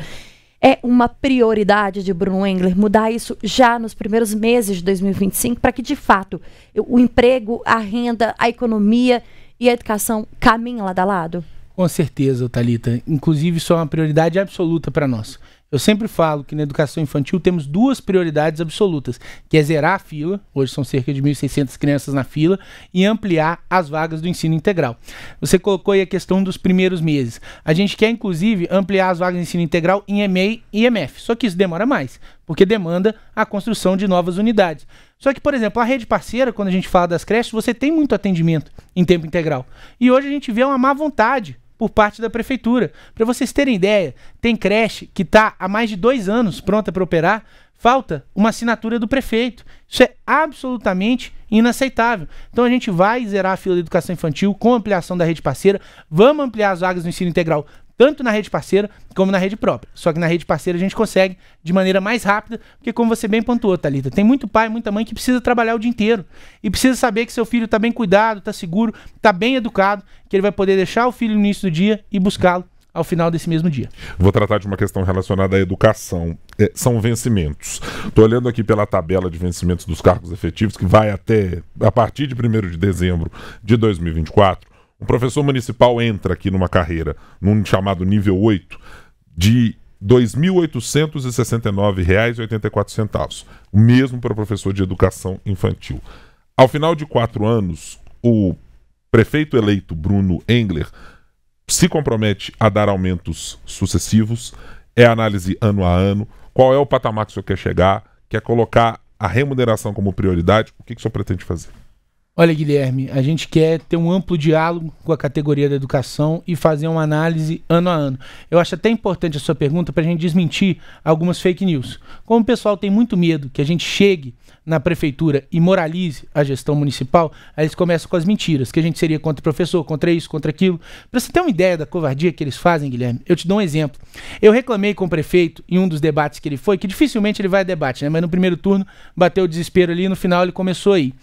[SPEAKER 3] É uma prioridade de Bruno Engler mudar isso já nos primeiros meses de 2025 para que, de fato, o emprego, a renda, a economia e a educação caminhem lado a lado?
[SPEAKER 1] Com certeza, Talita. Inclusive, isso é uma prioridade absoluta para nós. Eu sempre falo que na educação infantil temos duas prioridades absolutas, que é zerar a fila, hoje são cerca de 1.600 crianças na fila, e ampliar as vagas do ensino integral. Você colocou aí a questão dos primeiros meses. A gente quer, inclusive, ampliar as vagas do ensino integral em EMEI e EMF, só que isso demora mais, porque demanda a construção de novas unidades. Só que, por exemplo, a rede parceira, quando a gente fala das creches, você tem muito atendimento em tempo integral. E hoje a gente vê uma má vontade por parte da prefeitura. Para vocês terem ideia, tem creche que está há mais de dois anos pronta para operar, falta uma assinatura do prefeito. Isso é absolutamente inaceitável. Então a gente vai zerar a fila da educação infantil com ampliação da rede parceira, vamos ampliar as vagas do ensino integral tanto na rede parceira como na rede própria. Só que na rede parceira a gente consegue de maneira mais rápida, porque como você bem pontuou, Thalita, tem muito pai, muita mãe que precisa trabalhar o dia inteiro e precisa saber que seu filho está bem cuidado, está seguro, está bem educado, que ele vai poder deixar o filho no início do dia e buscá-lo ao final desse mesmo dia.
[SPEAKER 2] Vou tratar de uma questão relacionada à educação. É, são vencimentos. Estou olhando aqui pela tabela de vencimentos dos cargos efetivos, que vai até a partir de 1 de dezembro de 2024. O professor municipal entra aqui numa carreira, num chamado nível 8, de R$ 2.869,84. O mesmo para professor de educação infantil. Ao final de quatro anos, o prefeito eleito Bruno Engler se compromete a dar aumentos sucessivos, é análise ano a ano, qual é o patamar que o senhor quer chegar, quer colocar a remuneração como prioridade, o que, que o senhor pretende fazer?
[SPEAKER 1] Olha, Guilherme, a gente quer ter um amplo diálogo com a categoria da educação e fazer uma análise ano a ano. Eu acho até importante a sua pergunta para a gente desmentir algumas fake news. Como o pessoal tem muito medo que a gente chegue na prefeitura e moralize a gestão municipal, aí eles começam com as mentiras, que a gente seria contra o professor, contra isso, contra aquilo. Para você ter uma ideia da covardia que eles fazem, Guilherme, eu te dou um exemplo. Eu reclamei com o prefeito em um dos debates que ele foi, que dificilmente ele vai a debate, né? Mas no primeiro turno bateu o desespero ali, e no final ele começou aí.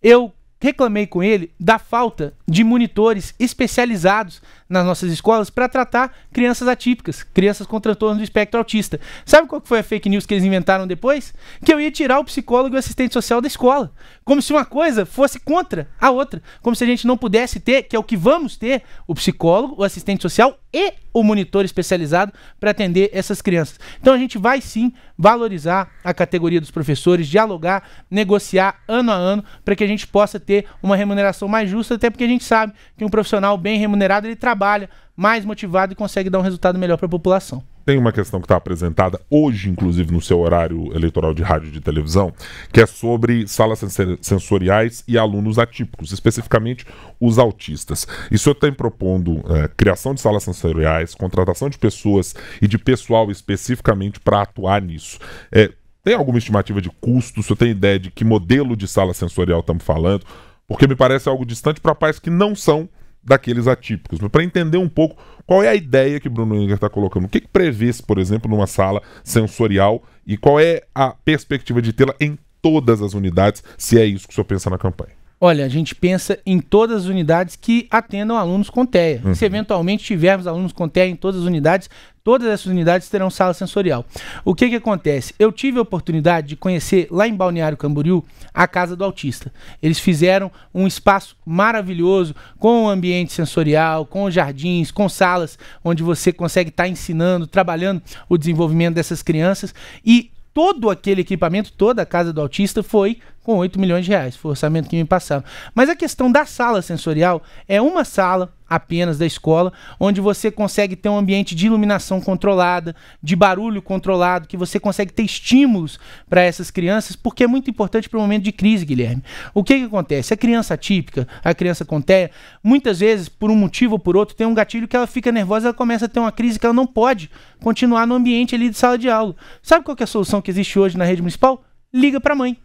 [SPEAKER 1] Eu reclamei com ele da falta de monitores especializados nas nossas escolas para tratar crianças atípicas, crianças com transtorno do espectro autista. Sabe qual foi a fake news que eles inventaram depois? Que eu ia tirar o psicólogo e o assistente social da escola. Como se uma coisa fosse contra a outra. Como se a gente não pudesse ter, que é o que vamos ter, o psicólogo, o assistente social e o monitor especializado para atender essas crianças. Então a gente vai sim valorizar a categoria dos professores, dialogar, negociar ano a ano para que a gente possa ter uma remuneração mais justa, até porque a gente sabe que um profissional bem remunerado ele trabalha mais motivado e consegue dar um resultado melhor para a população
[SPEAKER 2] tem uma questão que está apresentada hoje, inclusive, no seu horário eleitoral de rádio e de televisão, que é sobre salas sensoriais e alunos atípicos, especificamente os autistas. Isso tem propondo é, criação de salas sensoriais, contratação de pessoas e de pessoal especificamente para atuar nisso. É, tem alguma estimativa de custo? Você tem ideia de que modelo de sala sensorial estamos falando? Porque me parece algo distante para pais que não são daqueles atípicos, né? para entender um pouco qual é a ideia que Bruno Inger está colocando. O que, que prevê-se, por exemplo, numa sala sensorial e qual é a perspectiva de tê-la em todas as unidades, se é isso que o senhor pensa na campanha?
[SPEAKER 1] Olha, a gente pensa em todas as unidades que atendam alunos com TEA. Uhum. Se eventualmente tivermos alunos com TEA em todas as unidades, Todas essas unidades terão sala sensorial. O que, que acontece? Eu tive a oportunidade de conhecer lá em Balneário Camboriú a Casa do Autista. Eles fizeram um espaço maravilhoso com ambiente sensorial, com jardins, com salas onde você consegue estar tá ensinando, trabalhando o desenvolvimento dessas crianças e todo aquele equipamento, toda a Casa do Autista foi com 8 milhões de reais. Foi o orçamento que me passaram. Mas a questão da sala sensorial é uma sala apenas da escola, onde você consegue ter um ambiente de iluminação controlada, de barulho controlado, que você consegue ter estímulos para essas crianças, porque é muito importante para o momento de crise, Guilherme. O que, que acontece? A criança típica, a criança com TEA, muitas vezes, por um motivo ou por outro, tem um gatilho que ela fica nervosa, ela começa a ter uma crise que ela não pode continuar no ambiente ali de sala de aula. Sabe qual é a solução que existe hoje na rede municipal? Liga para a mãe.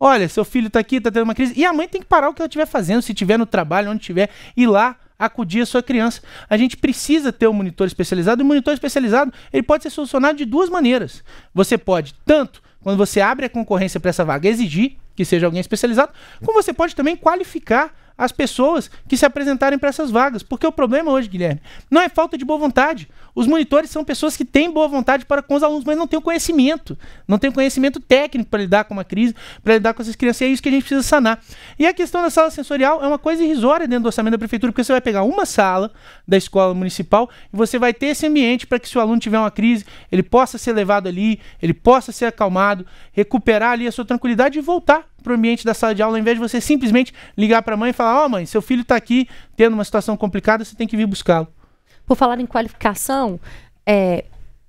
[SPEAKER 1] Olha, seu filho tá aqui, tá tendo uma crise. E a mãe tem que parar o que ela estiver fazendo, se estiver no trabalho, onde estiver, ir lá acudir a sua criança. A gente precisa ter um monitor especializado, e o monitor especializado ele pode ser solucionado de duas maneiras. Você pode, tanto quando você abre a concorrência para essa vaga, exigir que seja alguém especializado, como você pode também qualificar as pessoas que se apresentarem para essas vagas. Porque o problema hoje, Guilherme, não é falta de boa vontade. Os monitores são pessoas que têm boa vontade para com os alunos, mas não têm o conhecimento. Não têm o conhecimento técnico para lidar com uma crise, para lidar com essas crianças. E é isso que a gente precisa sanar. E a questão da sala sensorial é uma coisa irrisória dentro do orçamento da prefeitura, porque você vai pegar uma sala da escola municipal e você vai ter esse ambiente para que se o aluno tiver uma crise, ele possa ser levado ali, ele possa ser acalmado, recuperar ali a sua tranquilidade e voltar para o ambiente da sala de aula, ao invés de você simplesmente ligar para a mãe e falar: Ó, oh, mãe, seu filho está aqui tendo uma situação complicada, você tem que vir buscá-lo.
[SPEAKER 3] Por falar em qualificação, é,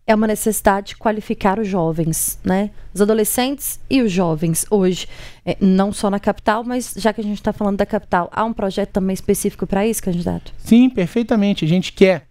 [SPEAKER 3] é uma necessidade qualificar os jovens, né? Os adolescentes e os jovens hoje, é, não só na capital, mas já que a gente está falando da capital, há um projeto também específico para isso, candidato?
[SPEAKER 1] Sim, perfeitamente. A gente quer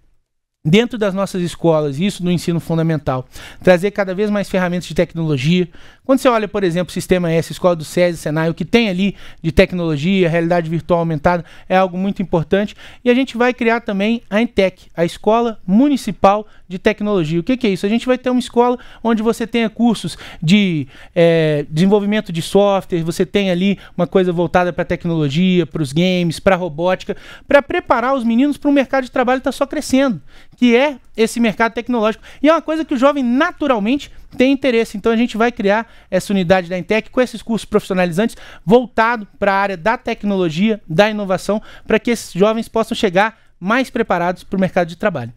[SPEAKER 1] dentro das nossas escolas, isso no ensino fundamental, trazer cada vez mais ferramentas de tecnologia, quando você olha, por exemplo, o Sistema S, Escola do SESI, Senai, o que tem ali de tecnologia, realidade virtual aumentada, é algo muito importante. E a gente vai criar também a Intec, a Escola Municipal de Tecnologia. O que, que é isso? A gente vai ter uma escola onde você tenha cursos de é, desenvolvimento de software, você tem ali uma coisa voltada para tecnologia, para os games, para robótica, para preparar os meninos para um mercado de trabalho que está só crescendo, que é esse mercado tecnológico. E é uma coisa que o jovem naturalmente tem interesse. Então a gente vai criar essa unidade da Intec com esses cursos profissionalizantes voltado para a área da tecnologia, da inovação, para que esses jovens possam chegar mais preparados para o mercado de trabalho.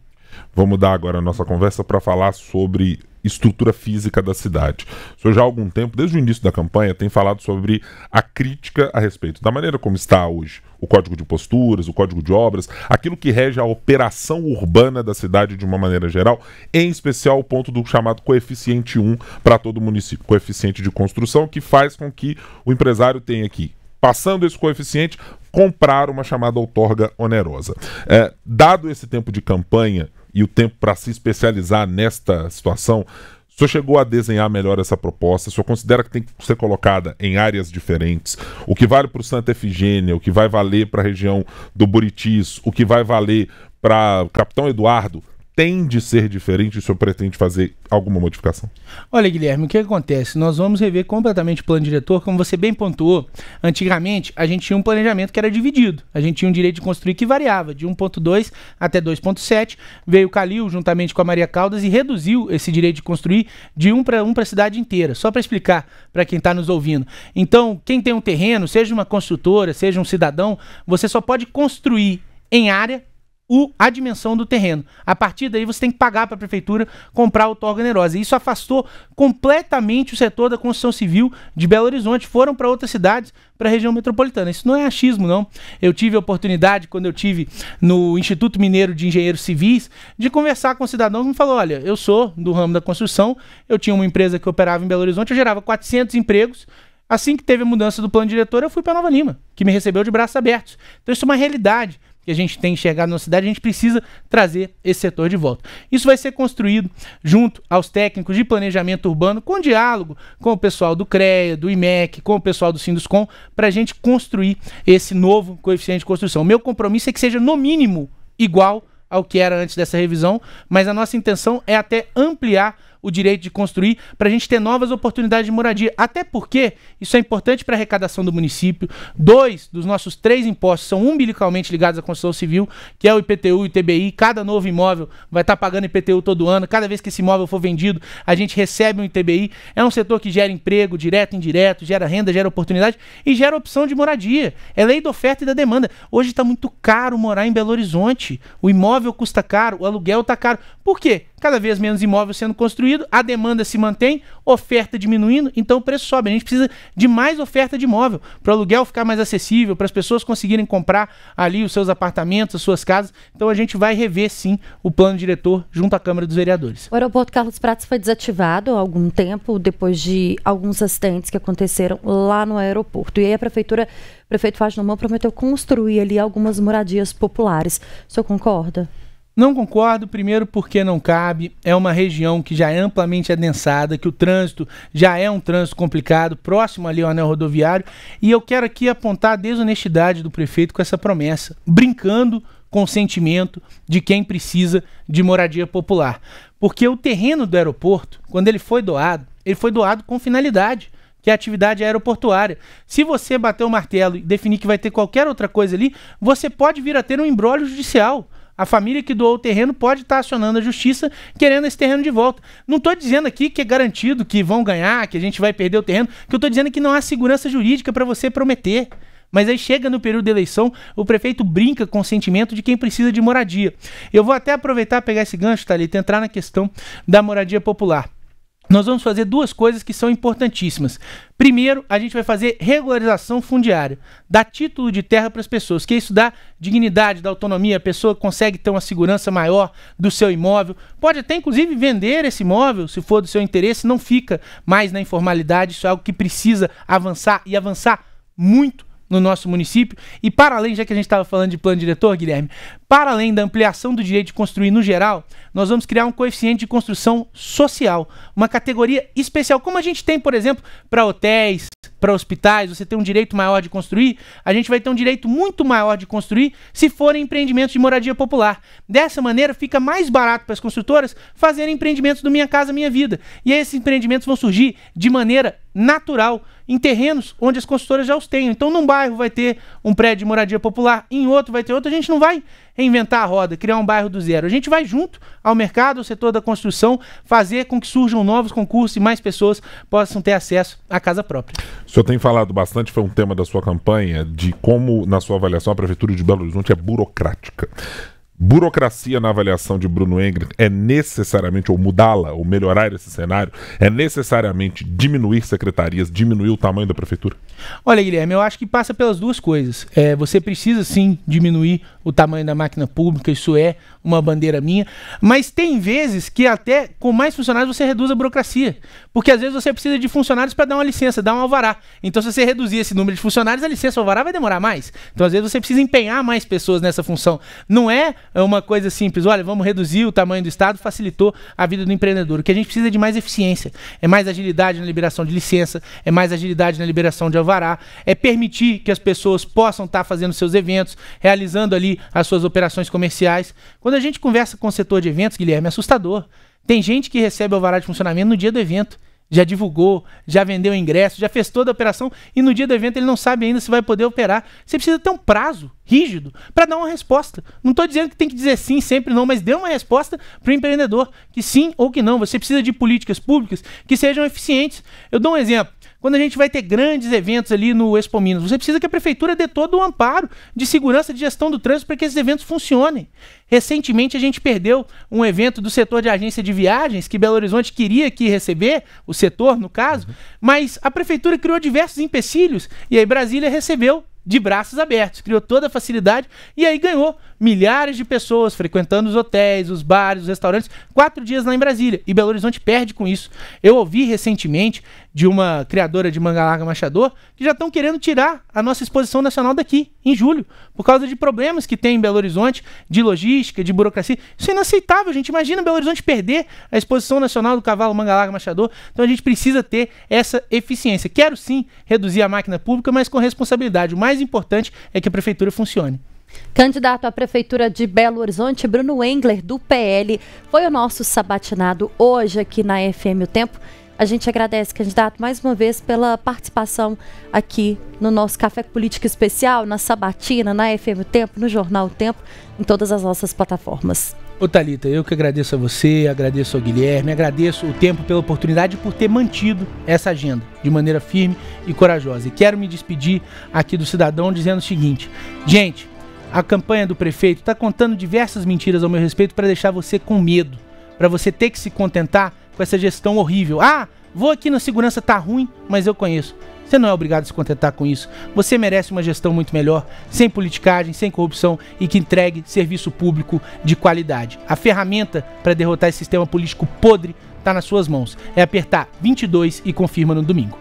[SPEAKER 2] Vamos dar agora a nossa conversa para falar sobre estrutura física da cidade. O senhor já há algum tempo, desde o início da campanha, tem falado sobre a crítica a respeito da maneira como está hoje o código de posturas, o código de obras, aquilo que rege a operação urbana da cidade de uma maneira geral, em especial o ponto do chamado coeficiente 1 para todo município, coeficiente de construção, que faz com que o empresário tenha aqui passando esse coeficiente, comprar uma chamada outorga onerosa. É, dado esse tempo de campanha e o tempo para se especializar nesta situação, senhor chegou a desenhar melhor essa proposta? O senhor considera que tem que ser colocada em áreas diferentes? O que vale para o Santa Efigênia, o que vai valer para a região do Buritis, o que vai valer para Capitão Eduardo? pretende ser diferente? O senhor pretende fazer alguma modificação?
[SPEAKER 1] Olha, Guilherme, o que acontece? Nós vamos rever completamente o plano diretor, como você bem pontuou. Antigamente, a gente tinha um planejamento que era dividido. A gente tinha um direito de construir que variava de 1.2 até 2.7. Veio o Calil, juntamente com a Maria Caldas, e reduziu esse direito de construir de 1 para 1 para a cidade inteira. Só para explicar para quem está nos ouvindo. Então, quem tem um terreno, seja uma construtora, seja um cidadão, você só pode construir em área o, a dimensão do terreno. A partir daí você tem que pagar para a prefeitura comprar o outorga onerosa. Isso afastou completamente o setor da construção civil de Belo Horizonte. Foram para outras cidades, para a região metropolitana. Isso não é achismo, não. Eu tive a oportunidade, quando eu tive no Instituto Mineiro de Engenheiros Civis, de conversar com um cidadão que me falou: olha, eu sou do ramo da construção, eu tinha uma empresa que operava em Belo Horizonte, eu gerava 400 empregos. Assim que teve a mudança do plano diretor, eu fui para Nova Lima, que me recebeu de braços abertos. Então isso é uma realidade que a gente tem enxergado na cidade, a gente precisa trazer esse setor de volta. Isso vai ser construído junto aos técnicos de planejamento urbano, com diálogo com o pessoal do CREA, do IMEC, com o pessoal do Sinduscom, para a gente construir esse novo coeficiente de construção. O meu compromisso é que seja, no mínimo, igual ao que era antes dessa revisão, mas a nossa intenção é até ampliar o direito de construir para a gente ter novas oportunidades de moradia. Até porque isso é importante para a arrecadação do município. Dois dos nossos três impostos são umbilicalmente ligados à construção civil, que é o IPTU e o ITBI. Cada novo imóvel vai estar tá pagando IPTU todo ano. Cada vez que esse imóvel for vendido, a gente recebe um ITBI. É um setor que gera emprego, direto, indireto, gera renda, gera oportunidade e gera opção de moradia. É lei da oferta e da demanda. Hoje está muito caro morar em Belo Horizonte. O imóvel custa caro, o aluguel está caro. Por quê? cada vez menos imóvel sendo construído, a demanda se mantém, oferta diminuindo, então o preço sobe. A gente precisa de mais oferta de imóvel para o aluguel ficar mais acessível, para as pessoas conseguirem comprar ali os seus apartamentos, as suas casas. Então a gente vai rever sim o plano diretor junto à Câmara dos Vereadores.
[SPEAKER 3] O aeroporto Carlos Prates foi desativado há algum tempo, depois de alguns acidentes que aconteceram lá no aeroporto. E aí a prefeitura, o prefeito Fábio prometeu construir ali algumas moradias populares. O senhor
[SPEAKER 1] concorda? Não concordo, primeiro porque não cabe, é uma região que já é amplamente adensada, que o trânsito já é um trânsito complicado, próximo ali ao anel rodoviário, e eu quero aqui apontar a desonestidade do prefeito com essa promessa, brincando com o sentimento de quem precisa de moradia popular. Porque o terreno do aeroporto, quando ele foi doado, ele foi doado com finalidade que é a atividade aeroportuária. Se você bater o martelo e definir que vai ter qualquer outra coisa ali, você pode vir a ter um embrólio judicial. A família que doou o terreno pode estar tá acionando a justiça querendo esse terreno de volta. Não estou dizendo aqui que é garantido que vão ganhar, que a gente vai perder o terreno, que eu estou dizendo é que não há segurança jurídica para você prometer. Mas aí chega no período de eleição, o prefeito brinca com o sentimento de quem precisa de moradia. Eu vou até aproveitar pegar esse gancho, Thalita, tá, entrar na questão da moradia popular nós vamos fazer duas coisas que são importantíssimas. Primeiro, a gente vai fazer regularização fundiária, dar título de terra para as pessoas, que isso dá dignidade, dá autonomia, a pessoa consegue ter uma segurança maior do seu imóvel, pode até inclusive vender esse imóvel, se for do seu interesse, não fica mais na informalidade, isso é algo que precisa avançar e avançar muito no nosso município. E para além, já que a gente estava falando de plano diretor, Guilherme, para além da ampliação do direito de construir no geral, nós vamos criar um coeficiente de construção social, uma categoria especial, como a gente tem, por exemplo, para hotéis, para hospitais, você tem um direito maior de construir, a gente vai ter um direito muito maior de construir se forem empreendimentos de moradia popular. Dessa maneira, fica mais barato para as construtoras fazerem empreendimentos do Minha Casa Minha Vida. E esses empreendimentos vão surgir de maneira natural em terrenos onde as construtoras já os têm. Então, num bairro vai ter um prédio de moradia popular, em outro vai ter outro, a gente não vai reinventar a roda, criar um bairro do zero. A gente vai junto ao mercado, ao setor da construção, fazer com que surjam novos concursos e mais pessoas possam ter acesso à casa própria.
[SPEAKER 2] O senhor tem falado bastante, foi um tema da sua campanha, de como, na sua avaliação, a Prefeitura de Belo Horizonte é burocrática burocracia na avaliação de Bruno Engren é necessariamente, ou mudá-la, ou melhorar esse cenário, é necessariamente diminuir secretarias, diminuir o tamanho da prefeitura?
[SPEAKER 1] Olha, Guilherme, eu acho que passa pelas duas coisas. É, você precisa sim diminuir o tamanho da máquina pública, isso é uma bandeira minha, mas tem vezes que até com mais funcionários você reduz a burocracia, porque às vezes você precisa de funcionários para dar uma licença, dar um alvará. Então, se você reduzir esse número de funcionários, a licença alvará vai demorar mais. Então, às vezes você precisa empenhar mais pessoas nessa função. Não é é uma coisa simples, olha, vamos reduzir o tamanho do Estado, facilitou a vida do empreendedor. O que a gente precisa é de mais eficiência, é mais agilidade na liberação de licença, é mais agilidade na liberação de alvará, é permitir que as pessoas possam estar fazendo seus eventos, realizando ali as suas operações comerciais. Quando a gente conversa com o setor de eventos, Guilherme, é assustador. Tem gente que recebe alvará de funcionamento no dia do evento já divulgou, já vendeu ingresso, já fez toda a operação e no dia do evento ele não sabe ainda se vai poder operar. Você precisa ter um prazo rígido para dar uma resposta. Não estou dizendo que tem que dizer sim sempre não, mas dê uma resposta para o empreendedor que sim ou que não. Você precisa de políticas públicas que sejam eficientes. Eu dou um exemplo quando a gente vai ter grandes eventos ali no Expo Minas, você precisa que a prefeitura dê todo o amparo de segurança de gestão do trânsito para que esses eventos funcionem. Recentemente a gente perdeu um evento do setor de agência de viagens que Belo Horizonte queria que receber, o setor no caso, mas a prefeitura criou diversos empecilhos e aí Brasília recebeu de braços abertos, criou toda a facilidade e aí ganhou milhares de pessoas frequentando os hotéis, os bares, os restaurantes, quatro dias lá em Brasília. E Belo Horizonte perde com isso. Eu ouvi recentemente de uma criadora de manga larga Machador, que já estão querendo tirar a nossa exposição nacional daqui, em julho, por causa de problemas que tem em Belo Horizonte, de logística, de burocracia. Isso é inaceitável, gente. Imagina Belo Horizonte perder a exposição nacional do cavalo manga larga Machador. Então a gente precisa ter essa eficiência. Quero sim reduzir a máquina pública, mas com responsabilidade. O mais importante é que a prefeitura funcione.
[SPEAKER 3] Candidato à Prefeitura de Belo Horizonte, Bruno Engler, do PL, foi o nosso sabatinado hoje aqui na FM O Tempo. A gente agradece, candidato, mais uma vez pela participação aqui no nosso Café Política Especial, na Sabatina, na FM Tempo, no Jornal Tempo, em todas as nossas
[SPEAKER 1] plataformas. Ô Thalita, eu que agradeço a você, agradeço ao Guilherme, agradeço o tempo pela oportunidade por ter mantido essa agenda de maneira firme e corajosa. E quero me despedir aqui do cidadão dizendo o seguinte: gente, a campanha do prefeito está contando diversas mentiras ao meu respeito para deixar você com medo, para você ter que se contentar com essa gestão horrível. Ah, vou aqui na segurança, tá ruim, mas eu conheço. Você não é obrigado a se contentar com isso. Você merece uma gestão muito melhor, sem politicagem, sem corrupção e que entregue serviço público de qualidade. A ferramenta para derrotar esse sistema político podre está nas suas mãos. É apertar 22 e confirma no domingo.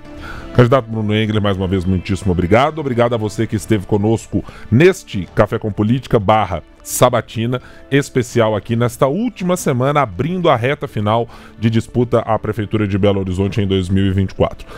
[SPEAKER 2] Candidato Bruno Engler, mais uma vez, muitíssimo obrigado. Obrigado a você que esteve conosco neste Café com Política barra sabatina especial aqui nesta última semana, abrindo a reta final de disputa à Prefeitura de Belo Horizonte em 2024.